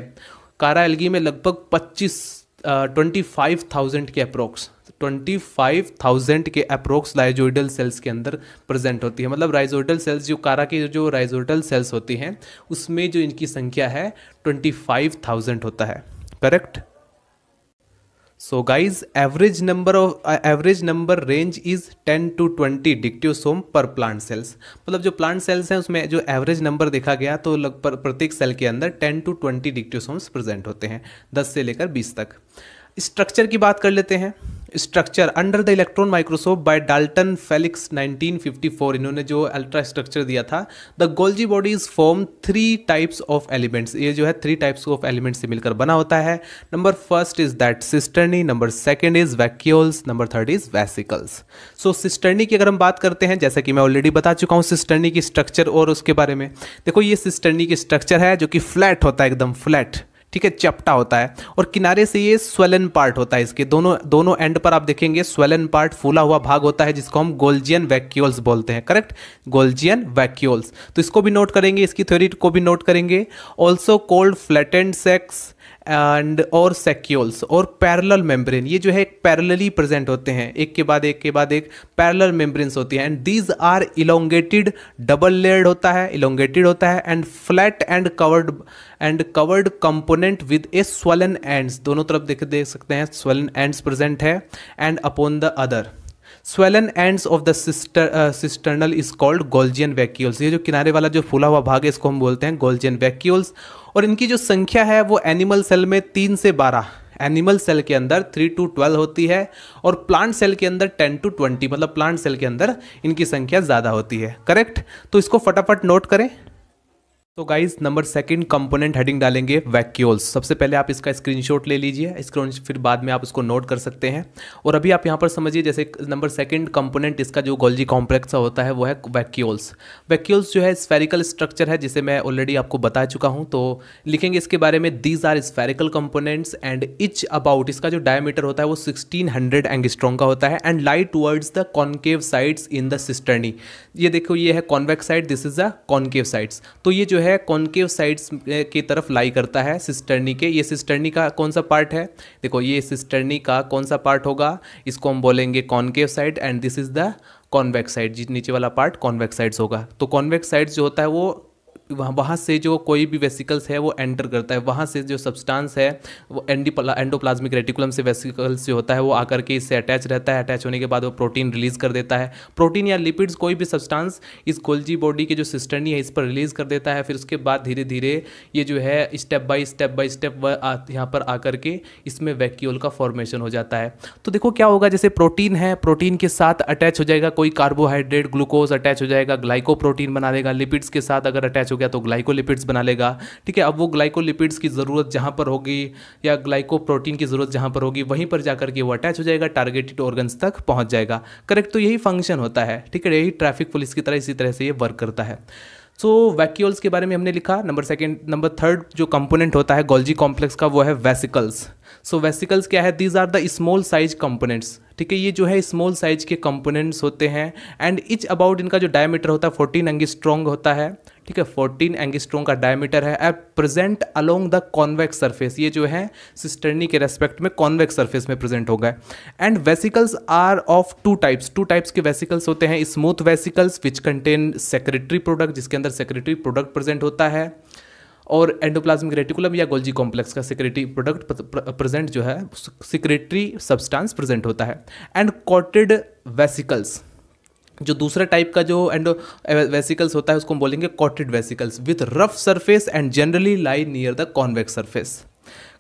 कारा एलगी में लगभग पच्चीस ट्वेंटी फाइव थाउजेंड के अप्रोक्स ट्वेंटी फाइव थाउजेंड के अप्रोक्स राइजोइडल सेल्स के अंदर प्रेजेंट होती है मतलब राइजोइडल सेल्स जो कारा की जो राइजोइडल सेल्स होती हैं उसमें जो इनकी संख्या है ट्वेंटी फाइव थाउजेंड होता है correct so guys average number of average number range is is 10 to 20 dictyosome per plant cells मतलब जो प्लांट सेल्स हैं उसमें जो एवरेज नंबर देखा गया तो प्रत्येक सेल के अंदर 10 टू 20 डिक्टियोसोम्स प्रेजेंट होते हैं 10 से लेकर 20 तक स्ट्रक्चर की बात कर लेते हैं structure under the electron microscope by Dalton Felix 1954 इन्होंने जो अल्ट्रा स्ट्रक्चर दिया था the Golgi bodies form three types of elements ये जो है थ्री टाइप्स ऑफ एलिमेंट्स से मिलकर बना होता है number first is that cisternae number second is vacuoles number third is vesicles so cisternae की अगर हम बात करते हैं जैसा कि मैं ऑलरेडी बता चुका हूँ सिस्टर्नी की स्ट्रक्चर और उसके बारे में देखो ये सिस्टर्नी की स्ट्रक्चर है जो कि फ्लैट होता है एकदम फ्लैट ठीक है चपटा होता है और किनारे से ये स्वेलन पार्ट होता है इसके दोनों दोनों एंड पर आप देखेंगे स्वेलन पार्ट फूला हुआ भाग होता है जिसको हम गोल्जियन वैक्यूल्स बोलते हैं करेक्ट गोल्जियन वैक्यूल्स तो इसको भी नोट करेंगे इसकी थ्योरी को भी नोट करेंगे also called flattened sacs and और सेक्यूल्स और पैरेलल मेम्ब्रेन ये जो है पैरेलली प्रेजेंट होते हैं एक के बाद एक के बाद एक पैरेलल मेम्ब्रेन्स होती हैं and these are elongated double layered होता है इलोंगेटेड होता है and flat and covered and covered component with a swollen ends दोनों तरफ देख देख सकते हैं स्वेलन एंड्स प्रेजेंट है and upon the other swollen ends of the cisternal is called Golgian vacuoles ये जो किनारे वाला जो फूला हुआ भाग है इसको हम बोलते हैं गोल्जियन वैक्यूल्स और इनकी जो संख्या है वो एनिमल सेल में तीन से बारह एनिमल सेल के अंदर थ्री टू ट्वेल्व होती है और प्लांट सेल के अंदर टेन टू ट्वेंटी मतलब प्लांट सेल के अंदर इनकी संख्या ज़्यादा होती है करेक्ट तो इसको फटाफट नोट करें तो guys number second component heading डालेंगे वैक्यूल्स सबसे पहले आप इसका स्क्रीनशॉट ले लीजिए स्क्रीन फिर बाद में आप उसको नोट कर सकते हैं और अभी आप यहाँ पर समझिए जैसे नंबर सेकंड कंपोनेंट इसका जो गोल्जी कॉम्प्लेक्स होता है वो है वैक्यूल्स वैक्यूल्स जो है स्फेरिकल स्ट्रक्चर है जिसे मैं ऑलरेडी आपको बता चुका हूँ तो लिखेंगे इसके बारे में these are spherical components and each about इसका जो डायमीटर होता है वो सिक्सटीन हंड्रेड एंगस्ट्रॉन्ग का होता है and light towards the concave sides in the cisternae ये देखो ये है convex side this is the concave sides तो ये जो है कॉन्केव साइड्स की तरफ लाई करता है सिस्टर्नी के ये सिस्टर्नी का कौन सा पार्ट है देखो ये सिस्टर्नी का कौन सा पार्ट होगा इसको हम बोलेंगे concave side and this is the convex side नीचे वाला पार्ट कॉन्वेक्स साइड्स होगा तो कॉन्वेक्स साइड्स जो होता है वो वहाँ से जो कोई भी वेसिकल्स है वो एंटर करता है वहाँ से जो सब्सटेंस है वो एंडी एंडोप्लाज्मिक रेटिकुलम से वेसिकल्स जो होता है वो आकर के इससे अटैच रहता है अटैच होने के बाद वो प्रोटीन रिलीज़ कर देता है प्रोटीन या लिपिड्स कोई भी सब्सटेंस इस गोल्जी बॉडी के जो सिस्टर्नी है इस पर रिलीज़ कर देता है फिर उसके बाद धीरे धीरे ये जो है step by step by step यहाँ पर आकर के इसमें वैक्यूल का फॉर्मेशन हो जाता है तो देखो क्या होगा जैसे प्रोटीन है प्रोटीन के साथ अटैच हो जाएगा कोई कार्बोहाइड्रेट ग्लूकोज अटैच हो जाएगा ग्लाइको बना देगा लिपिड्स के साथ अगर अटैच हो गया तो ग्लाइकोलिपिड्स बना लेगा ठीक है अब वो ग्लाइकोलिपिड्स की ज़रूरत जहाँ पर होगी या ग्लाइको प्रोटीन की ज़रूरत जहाँ पर होगी वहीं पर जाकर के वो अटैच हो जाएगा टारगेटेड ऑर्गन्स तक पहुँच जाएगा करेक्ट तो यही फंक्शन होता है ठीक है यही ट्रैफिक पुलिस की तरह इसी तरह से ये वर्क करता है सो so, वैक्यूल्स के बारे में हमने लिखा नंबर सेकेंड नंबर थर्ड जो कंपोनेंट होता है गोल्जी कॉम्प्लेक्स का वो है वेसिकल्स सो वेसिकल्स क्या है these are the small size components ठीक है ये जो है स्मॉल साइज के कंपोनेंट्स होते हैं एंड इच अबाउट इनका जो डायमीटर होता है फोर्टीन एंगी स्ट्रॉन्ग होता है ठीक है फोर्टीन एंगी स्ट्रॉन्ग का डायमीटर है at present along the convex surface ये जो है सिस्टर्नी के रेस्पेक्ट में कॉन्वेक्स सरफेस में प्रेजेंट हो गए and vesicles are of two types two types के वेसिकल्स होते हैं smooth vesicles which contain secretory product जिसके अंदर सेक्रेटरी प्रोडक्ट प्रेजेंट होता है और एंडोप्लाज्मिक रेटिकुलम या गोल्जी कॉम्प्लेक्स का सिक्रेटरी प्रोडक्ट प्रेजेंट जो है सिक्रेटरी सब्सटेंस प्रेजेंट होता है एंड कॉटेड वेसिकल्स जो दूसरा टाइप का जो एंडो वेसिकल्स eh, होता है उसको हम बोलेंगे coated vesicles with rough surface and generally lie near the convex surface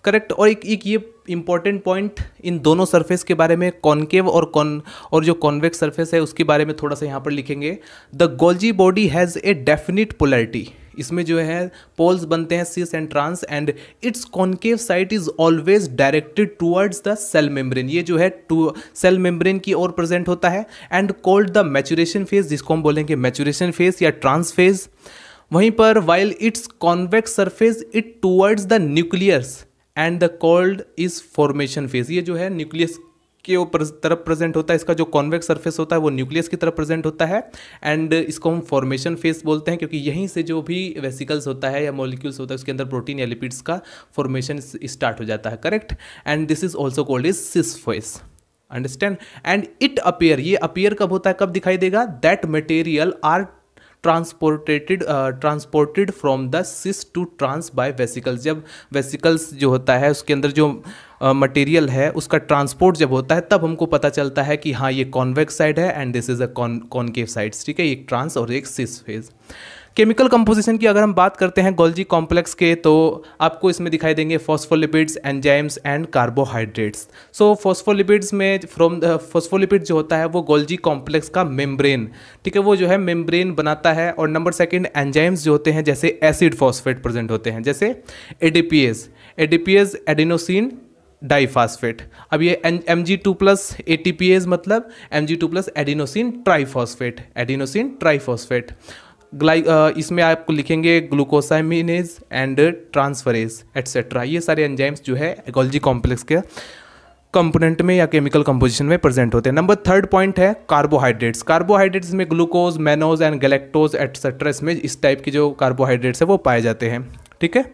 correct और एक एक ये इंपॉर्टेंट पॉइंट इन दोनों सरफेस के बारे में कॉन्केव और कॉन और जो कॉन्वेक्स सरफेस है उसके बारे में थोड़ा सा यहाँ पर लिखेंगे the Golgi body has a definite polarity इसमें जो है पोल्स बनते हैं cis and trans and its concave side is always directed towards the cell membrane ये जो है टू सेल मेम्ब्रेन की ओर प्रेजेंट होता है and called the maturation phase जिसको हम बोलेंगे मैचुरेशन फेज या ट्रांस फेज वहीं पर while its convex surface it towards the nucleus and the called is formation phase ये जो है न्यूक्लियस के तरफ प्रेजेंट होता है इसका जो कॉन्वेक्स सरफेस होता है वो न्यूक्लियस की तरफ प्रेजेंट होता है एंड इसको हम फॉर्मेशन फेस बोलते हैं क्योंकि यहीं से जो भी वेसिकल्स होता है या मॉलिक्यूल्स होता है उसके अंदर प्रोटीन या लिपिड्स का फॉर्मेशन स्टार्ट हो जाता है correct and this is also called is cis phase understand and it appear ये अपेयर कब होता है कब दिखाई देगा that material are transported transported from the cis to trans by vesicles जब वेसिकल्स जो होता है उसके अंदर जो मटेरियल uh, है उसका ट्रांसपोर्ट जब होता है तब हमको पता चलता है कि हाँ ये कॉन्वेक्स साइड है and this is a con concave side ठीक है एक ट्रांस और एक सिस फेज़ केमिकल कंपोजिशन की अगर हम बात करते हैं गोल्जी कॉम्प्लेक्स के तो आपको इसमें दिखाई देंगे phospholipids enzymes and carbohydrates so phospholipids में फ्रॉम फॉस्फोलिपिड जो होता है वो गोल्जी कॉम्प्लेक्स का मेम्ब्रेन ठीक है वो जो है मेम्ब्रेन बनाता है और नंबर सेकेंड एंजाइम्स जो होते हैं जैसे एसिड फॉस्फेट प्रेजेंट होते हैं जैसे एडीपीएस एडीपीएस एडिनोसिन डाईफास्फेट अब ये M G two plus ATPase मतलब M G two plus adenosine triphosphate adenosine triphosphate ग्लाई इसमें आपको लिखेंगे ग्लूकोसामिनेज एंड ट्रांसफरेज एट्सेट्रा ये सारे एंजाइम्स जो है एकोलॉजी कॉम्प्लेक्स के कंपोनेंट में या केमिकल कंपोजिशन में प्रेजेंट होते हैं नंबर थर्ड पॉइंट है कार्बोहाइड्रेट्स कार्बोहाइड्रेट्स में glucose mannose and galactose etcetera इसमें इस टाइप के जो कार्बोहाइड्रेट्स है वो पाए जाते हैं ठीक है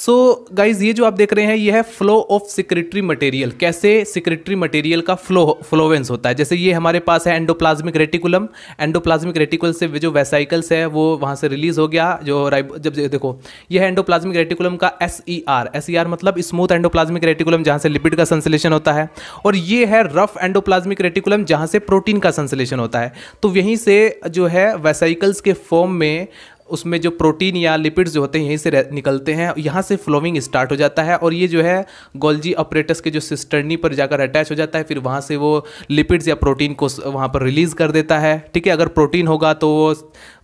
सो so, गाइज ये जो आप देख रहे हैं ये है फ्लो ऑफ सिक्रेटरी मटेरियल कैसे सिक्रेटरी मटेरियल का फ्लो फ्लोवेंस होता है जैसे ये हमारे पास है एंडोप्लाज्मिक रेटिकुलम एंडोप्लाज्मिक रेटिकुल से जो वेसाइकल्स है वो वहाँ से रिलीज हो गया जो राइब जब देखो ये है एंडोप्लाज्मिक रेटिकुलम का S E R S E R मतलब स्मूथ एंडोप्लाज्मिक रेटिकुलम जहाँ से लिपिड का संश्लेषण होता है और ये है रफ एंडोप्लाज्मिक रेटिकुलम जहाँ से प्रोटीन का संश्लेषण होता है तो यहीं से जो है वेसाइकल्स के फॉर्म में उसमें जो प्रोटीन या लिपिड्स जो होते हैं यहीं से निकलते हैं यहाँ से फ्लोविंग स्टार्ट हो जाता है और ये जो है गोल्जी ऑपरेटर्स के जो सिस्टर्नी पर जाकर अटैच हो जाता है फिर वहाँ से वो लिपिड्स या प्रोटीन को वहाँ पर रिलीज़ कर देता है ठीक है अगर प्रोटीन होगा तो वो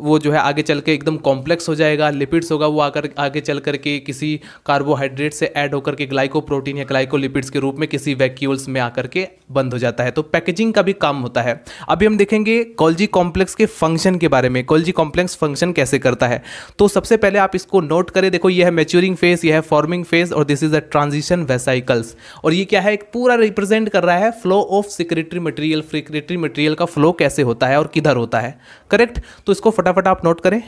वो जो है आगे चल के एकदम कॉम्प्लेक्स हो जाएगा लिपिड्स होगा वो आकर आगे चल कर के किसी कार्बोहाइड्रेट से ऐड होकर के ग्लाइको प्रोटीन या ग्लाइको लिपिड्स के रूप में किसी वैक्यूल्स में आकर के बंद हो जाता है तो पैकेजिंग का भी काम होता है अभी हम देखेंगे कॉल्जी कॉम्प्लेक्स के फंक्शन के बारे में कॉल्जी कॉम्प्लेक्स फंक्शन कैसे कर करता है तो सबसे पहले आप इसको नोट करें देखो यह है मेच्योरिंग फेज यह है फॉर्मिंग फेज और this is a transition vesicles और ये क्या है एक पूरा रिप्रेजेंट कर रहा है flow of secretory material secretory material का फ्लो कैसे होता है और किधर होता है करेक्ट तो इसको फटाफट आप नोट करें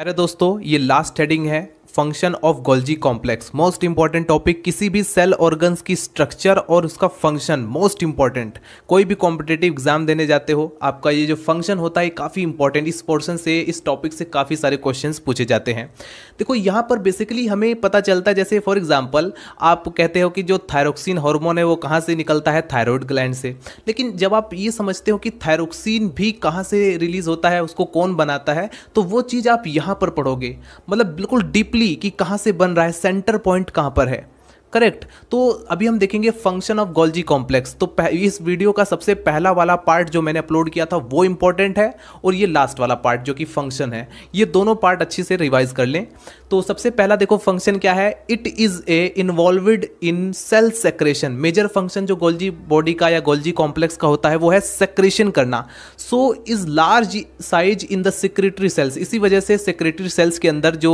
अरे दोस्तों ये लास्ट हेडिंग है function of Golgi complex most important topic किसी भी सेल ऑर्गन्स की स्ट्रक्चर और उसका फंक्शन मोस्ट इंपॉर्टेंट कोई भी कॉम्पिटेटिव एग्जाम देने जाते हो आपका ये जो फंक्शन होता है काफ़ी इंपॉर्टेंट इस पोर्सन से इस टॉपिक से काफ़ी सारे क्वेश्चन पूछे जाते हैं देखो यहाँ पर बेसिकली हमें पता चलता है जैसे फॉर एग्जाम्पल आप कहते हो कि जो थायरोक्सिन हॉर्मोन है वो कहाँ से निकलता है थायरॉयड ग्लैंड से लेकिन जब आप ये समझते हो कि थायरोक्सिन भी कहाँ से रिलीज होता है उसको कौन बनाता है तो वो चीज़ आप यहाँ पर पढ़ोगे मतलब बिल्कुल डीपली कि कहां से बन रहा है सेंटर पॉइंट कहां पर है करेक्ट तो अभी हम देखेंगे फंक्शन ऑफ गोल्जी कॉम्प्लेक्स तो इस वीडियो का सबसे पहला वाला पार्ट जो मैंने अपलोड किया था वो इंपॉर्टेंट है और ये लास्ट वाला पार्ट जो कि फंक्शन है ये दोनों पार्ट अच्छे से रिवाइज कर लें तो सबसे पहला देखो फंक्शन क्या है it is a involved in cell secretion major function जो गोल्जी बॉडी का या गोल्जी कॉम्प्लेक्स का होता है वो है सेक्रेशन करना so is large size in the secretory cells इसी वजह से सेक्रेटरी सेल्स के अंदर जो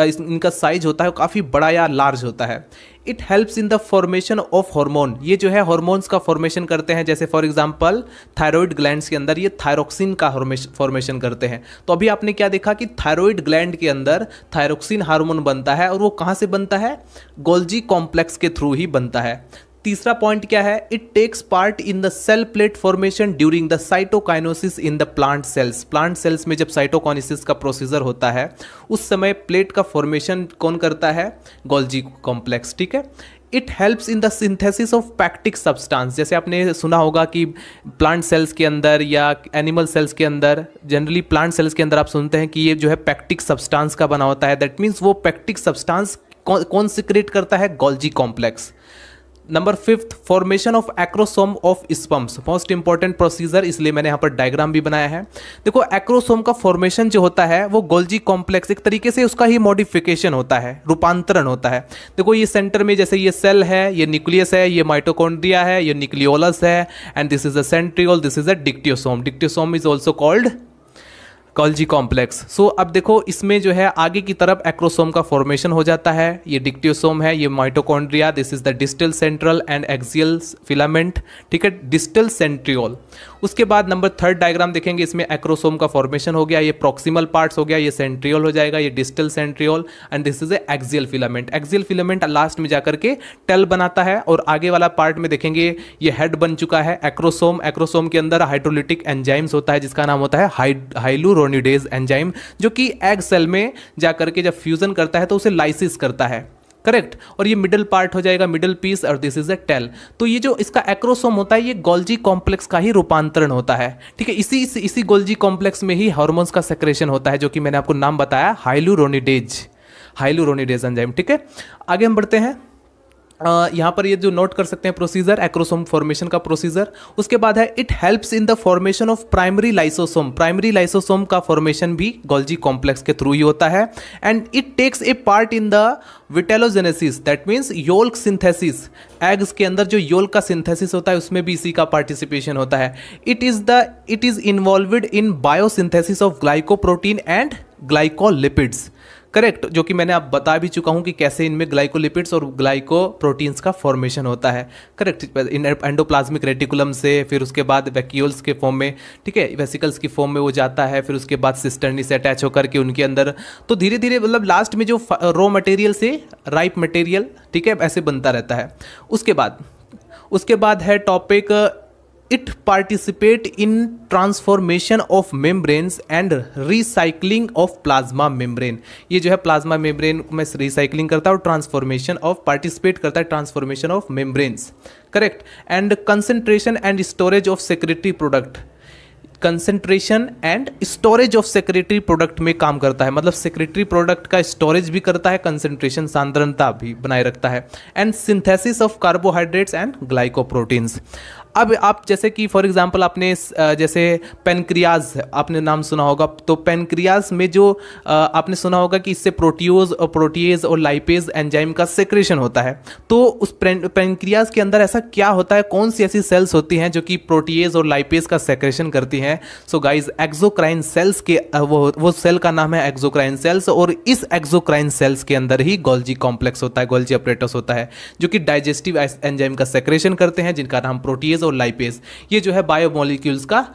इनका साइज होता है वो काफ़ी बड़ा या लार्ज होता है it helps in the formation of hormone ये जो है हार्मोन्स का फॉर्मेशन करते हैं जैसे फॉर एग्जांपल थायरॉयड ग्लैंड्स के अंदर ये थायरोक्सिन का फॉर्मेशन करते हैं तो अभी आपने क्या देखा कि थायरॉयड ग्लैंड के अंदर थायरोक्सिन हार्मोन बनता है और वो कहाँ से बनता है गोल्जी कॉम्प्लेक्स के थ्रू ही बनता है तीसरा पॉइंट क्या है it takes part in the cell plate formation during the cytokinesis in the plant cells plant cells में जब साइटोकाइनोसिस का प्रोसीजर होता है उस समय प्लेट का फॉर्मेशन कौन करता है गोल्जी कॉम्प्लेक्स ठीक है it helps in the synthesis of pectic substance जैसे आपने सुना होगा कि प्लांट सेल्स के अंदर या एनिमल सेल्स के अंदर जनरली प्लांट सेल्स के अंदर आप सुनते हैं कि ये जो है पैक्टिक सब्सटेंस का बना होता है दैट मीन्स वो पैक्टिक सब्सटेंस कौन सिक्रेट क्रिएट करता है Golgi complex number fifth formation of acrosome of sperms most important procedure इसलिए मैंने यहाँ पर डायग्राम भी बनाया है देखो एक्रोसोम का फॉर्मेशन जो होता है वो गोल्जी कॉम्प्लेक्स एक तरीके से उसका ही मॉडिफिकेशन होता है रूपांतरण होता है देखो ये सेंटर में जैसे ये सेल है ये न्यूक्लियस है ये माइटोकॉन्ड्रिया है ये निक्लियोलस है and this is a centriole this is a dictyosome dictyosome is also called Golgi complex so अब देखो इसमें जो है आगे की तरफ एक्रोसोम का फॉर्मेशन हो जाता है ये डिक्टियोसोम है ये mitochondria this is the distal central and axial filament ठीक है डिस्टल सेंट्रियोल उसके बाद नंबर थर्ड डायग्राम देखेंगे इसमें एक्रोसोम का फॉर्मेशन हो गया ये प्रोक्सिमल पार्ट्स हो गया ये सेंट्रियोल हो जाएगा ये distal centriole and this is a axial filament axial filament last में जाकर के टेल बनाता है और आगे वाला पार्ट में देखेंगे ये हेड बन चुका है एक्रोसोम एक्रोसोम के अंदर हाइड्रोलिटिक एंजाइम्स होता है जिसका नाम होता है हाइलूरोनिडेज एंजाइम जो कि एग सेल में जाकर के जब फ्यूजन करता है तो उसे लाइसिस करता है करेक्ट और ये मिडिल पार्ट हो जाएगा मिडिल पीस और दिस इज अ टेल तो ये जो इसका एक्रोसोम होता है ये गोल्जी कॉम्प्लेक्स का ही रूपांतरण होता है ठीक है इसी इसी, इसी गोल्जी कॉम्प्लेक्स में ही हार्मोन्स का सेक्रेशन होता है जो कि मैंने आपको नाम बताया हाइलूरोनिडेज हाइलूरोनिडेज एंजाइम ठीक है आगे हम बढ़ते हैं यहाँ पर ये जो नोट कर सकते हैं प्रोसीजर एक्रोसोम फॉर्मेशन का प्रोसीजर उसके बाद है it helps in the formation of primary lysosome primary lysosome का फॉर्मेशन भी गोल्जी कॉम्प्लेक्स के थ्रू ही होता है and it takes a part in the vitellogenesis that means yolk synthesis eggs के अंदर जो योल्क का सिंथेसिस होता है उसमें भी इसी का पार्टिसिपेशन होता है it is the it is involve in biosynthesis of glycoprotein and glycolipids correct जो कि मैंने आप बता भी चुका हूँ कि कैसे इनमें ग्लाइकोलिपिड्स और ग्लाइको प्रोटीन्स का फॉर्मेशन होता है करेक्ट इन एंडोप्लाज्मिक रेटिकुलम से फिर उसके बाद वैक्यूल्स के फॉर्म में ठीक है वेसिकल्स की फॉर्म में वो जाता है फिर उसके बाद सिस्टर्नी से अटैच होकर के उनके अंदर तो धीरे धीरे मतलब लास्ट में जो रॉ मटेरियल से राइप मटेरियल ठीक है ऐसे बनता रहता है उसके बाद उसके बाद है topic it participate in transformation of membranes and recycling of plasma membrane ये जो है प्लाज्मा मेम्ब्रेन में रिसाइकलिंग करता है और ट्रांसफॉर्मेशन ऑफ पार्टिसिपेट करता है transformation of membranes correct and concentration and storage of security product concentration and storage of secretory product में काम करता है मतलब सेक्रेटरी प्रोडक्ट का स्टोरेज भी करता है कंसेंट्रेशन सांद्रता भी बनाए रखता है and synthesis of carbohydrates and glycoproteins अब आप जैसे कि फॉर एग्जांपल आपने जैसे पेनक्रियाज आपने नाम सुना होगा तो पेनक्रियाज में जो आपने सुना होगा कि इससे प्रोटीओज और प्रोटीज और लाइपेज एंजाइम का सेक्रेशन होता है तो उस पेनक्रियाज के अंदर ऐसा क्या होता है कौन सी ऐसी सेल्स होती हैं जो कि प्रोटीज और लाइपेज का सेक्रेशन करती हैं सो गाइज एक्जोक्राइन सेल्स के वो वो सेल का नाम है एक्जोक्राइन सेल्स और इस एक्जोक्राइन सेल्स के अंदर ही गोल्जी कॉम्प्लेक्स होता है गोल्जी ऑपरेटर्स होता है जो कि डाइजेस्टिव एंजाइम का सेक्रेशन करते हैं जिनका नाम प्रोटीज और लाइपेज ये जो है बायोमोलिक्यूल्स का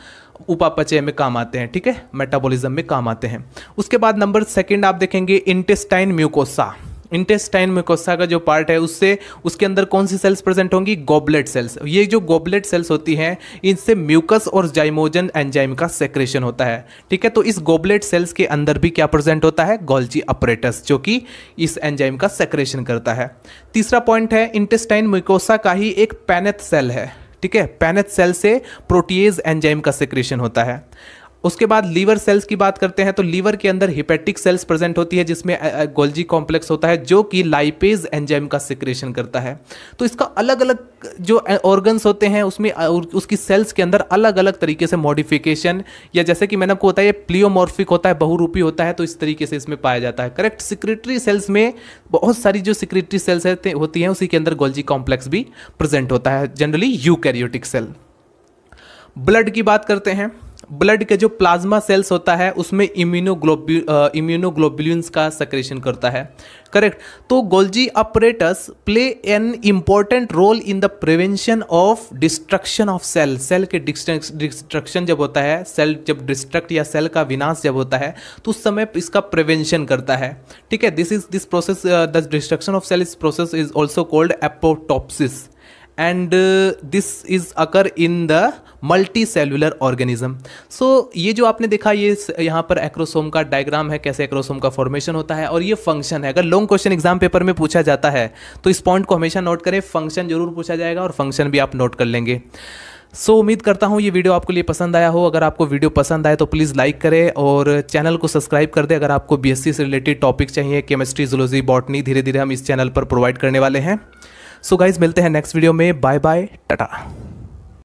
उपापचय में काम आते हैं ठीक है मेटाबॉलिज्म में काम आते हैं उसके बाद नंबर सेकंड आप देखेंगे इंटेस्टाइन म्यूकोसा इंटेस्टाइन म्यूकोसा का जो पार्ट है उससे उसके अंदर कौन सी सेल्स प्रेजेंट होंगी गोबलेट सेल्स ये जो गोबलेट सेल्स होती हैं इनसे म्यूकस और जाइमोजन एंजाइम का सेक्रेशन होता है ठीक है तो इस गोबलेट सेल्स के अंदर भी क्या प्रेजेंट होता है गोल्जी अपरेटस जो कि इस एंजाइम का सेक्रेशन करता है तीसरा पॉइंट है इंटेस्टाइन म्यूकोसा का ही एक पैनेथ सेल है ठीक है पैनेथ सेल से प्रोटीज एंजाइम का सिक्रेशन होता है उसके बाद लीवर सेल्स की बात करते हैं तो लीवर के अंदर हिपेटिक सेल्स प्रेजेंट होती है जिसमें गोल्जी कॉम्प्लेक्स होता है जो कि लाइपेज एंजाइम का सिक्रेशन करता है तो इसका अलग अलग जो ऑर्गन्स होते हैं उसमें उसकी सेल्स के अंदर अलग अलग तरीके से मॉडिफिकेशन या जैसे कि मैंने आपको बताया प्लियोमॉर्फिक होता है बहुरूपी होता है तो इस तरीके से इसमें पाया जाता है करेक्ट सिक्रेटरी सेल्स में बहुत सारी जो सिक्रेटरी सेल्स होती हैं उसी के अंदर गोल्जी कॉम्प्लेक्स भी प्रेजेंट होता है जनरली यू सेल ब्लड की बात करते हैं ब्लड के जो प्लाज्मा सेल्स होता है उसमें इम्यूनोग्लोब्यू इम्यूनोग्लोबुलिन्स का सक्रेशन करता है करेक्ट तो Golgi apparatus play an important role in the prevention of destruction of cell cell के डिस्ट्रक्शन जब होता है सेल जब डिस्ट्रक्ट या सेल का विनाश जब होता है तो उस समय इसका प्रिवेंशन करता है ठीक है this is this process the destruction of cell इस process is also called apoptosis and this is occur in the multi cellular organism so ये जो आपने देखा ये यहाँ पर एक्रोसोम का डायग्राम है कैसे एक्रोसोम का फॉर्मेशन होता है और ये फंक्शन है अगर लॉन्ग क्वेश्चन एग्जाम पेपर में पूछा जाता है तो इस पॉइंट को हमेशा नोट करें फंक्शन जरूर पूछा जाएगा और फंक्शन भी आप नोट कर लेंगे सो so, उम्मीद करता हूँ ये वीडियो आपके लिए पसंद आया हो अगर आपको वीडियो पसंद आए तो प्लीज़ लाइक करें और चैनल को सब्सक्राइब कर दें अगर आपको बीएससी से रिलेटेड टॉपिक चाहिए केमिस्ट्री जुलॉजी बॉटनी धीरे धीरे हम इस चैनल पर प्रोवाइड करने वाले हैं सो so गाइज मिलते हैं नेक्स्ट वीडियो में बाय बाय टाटा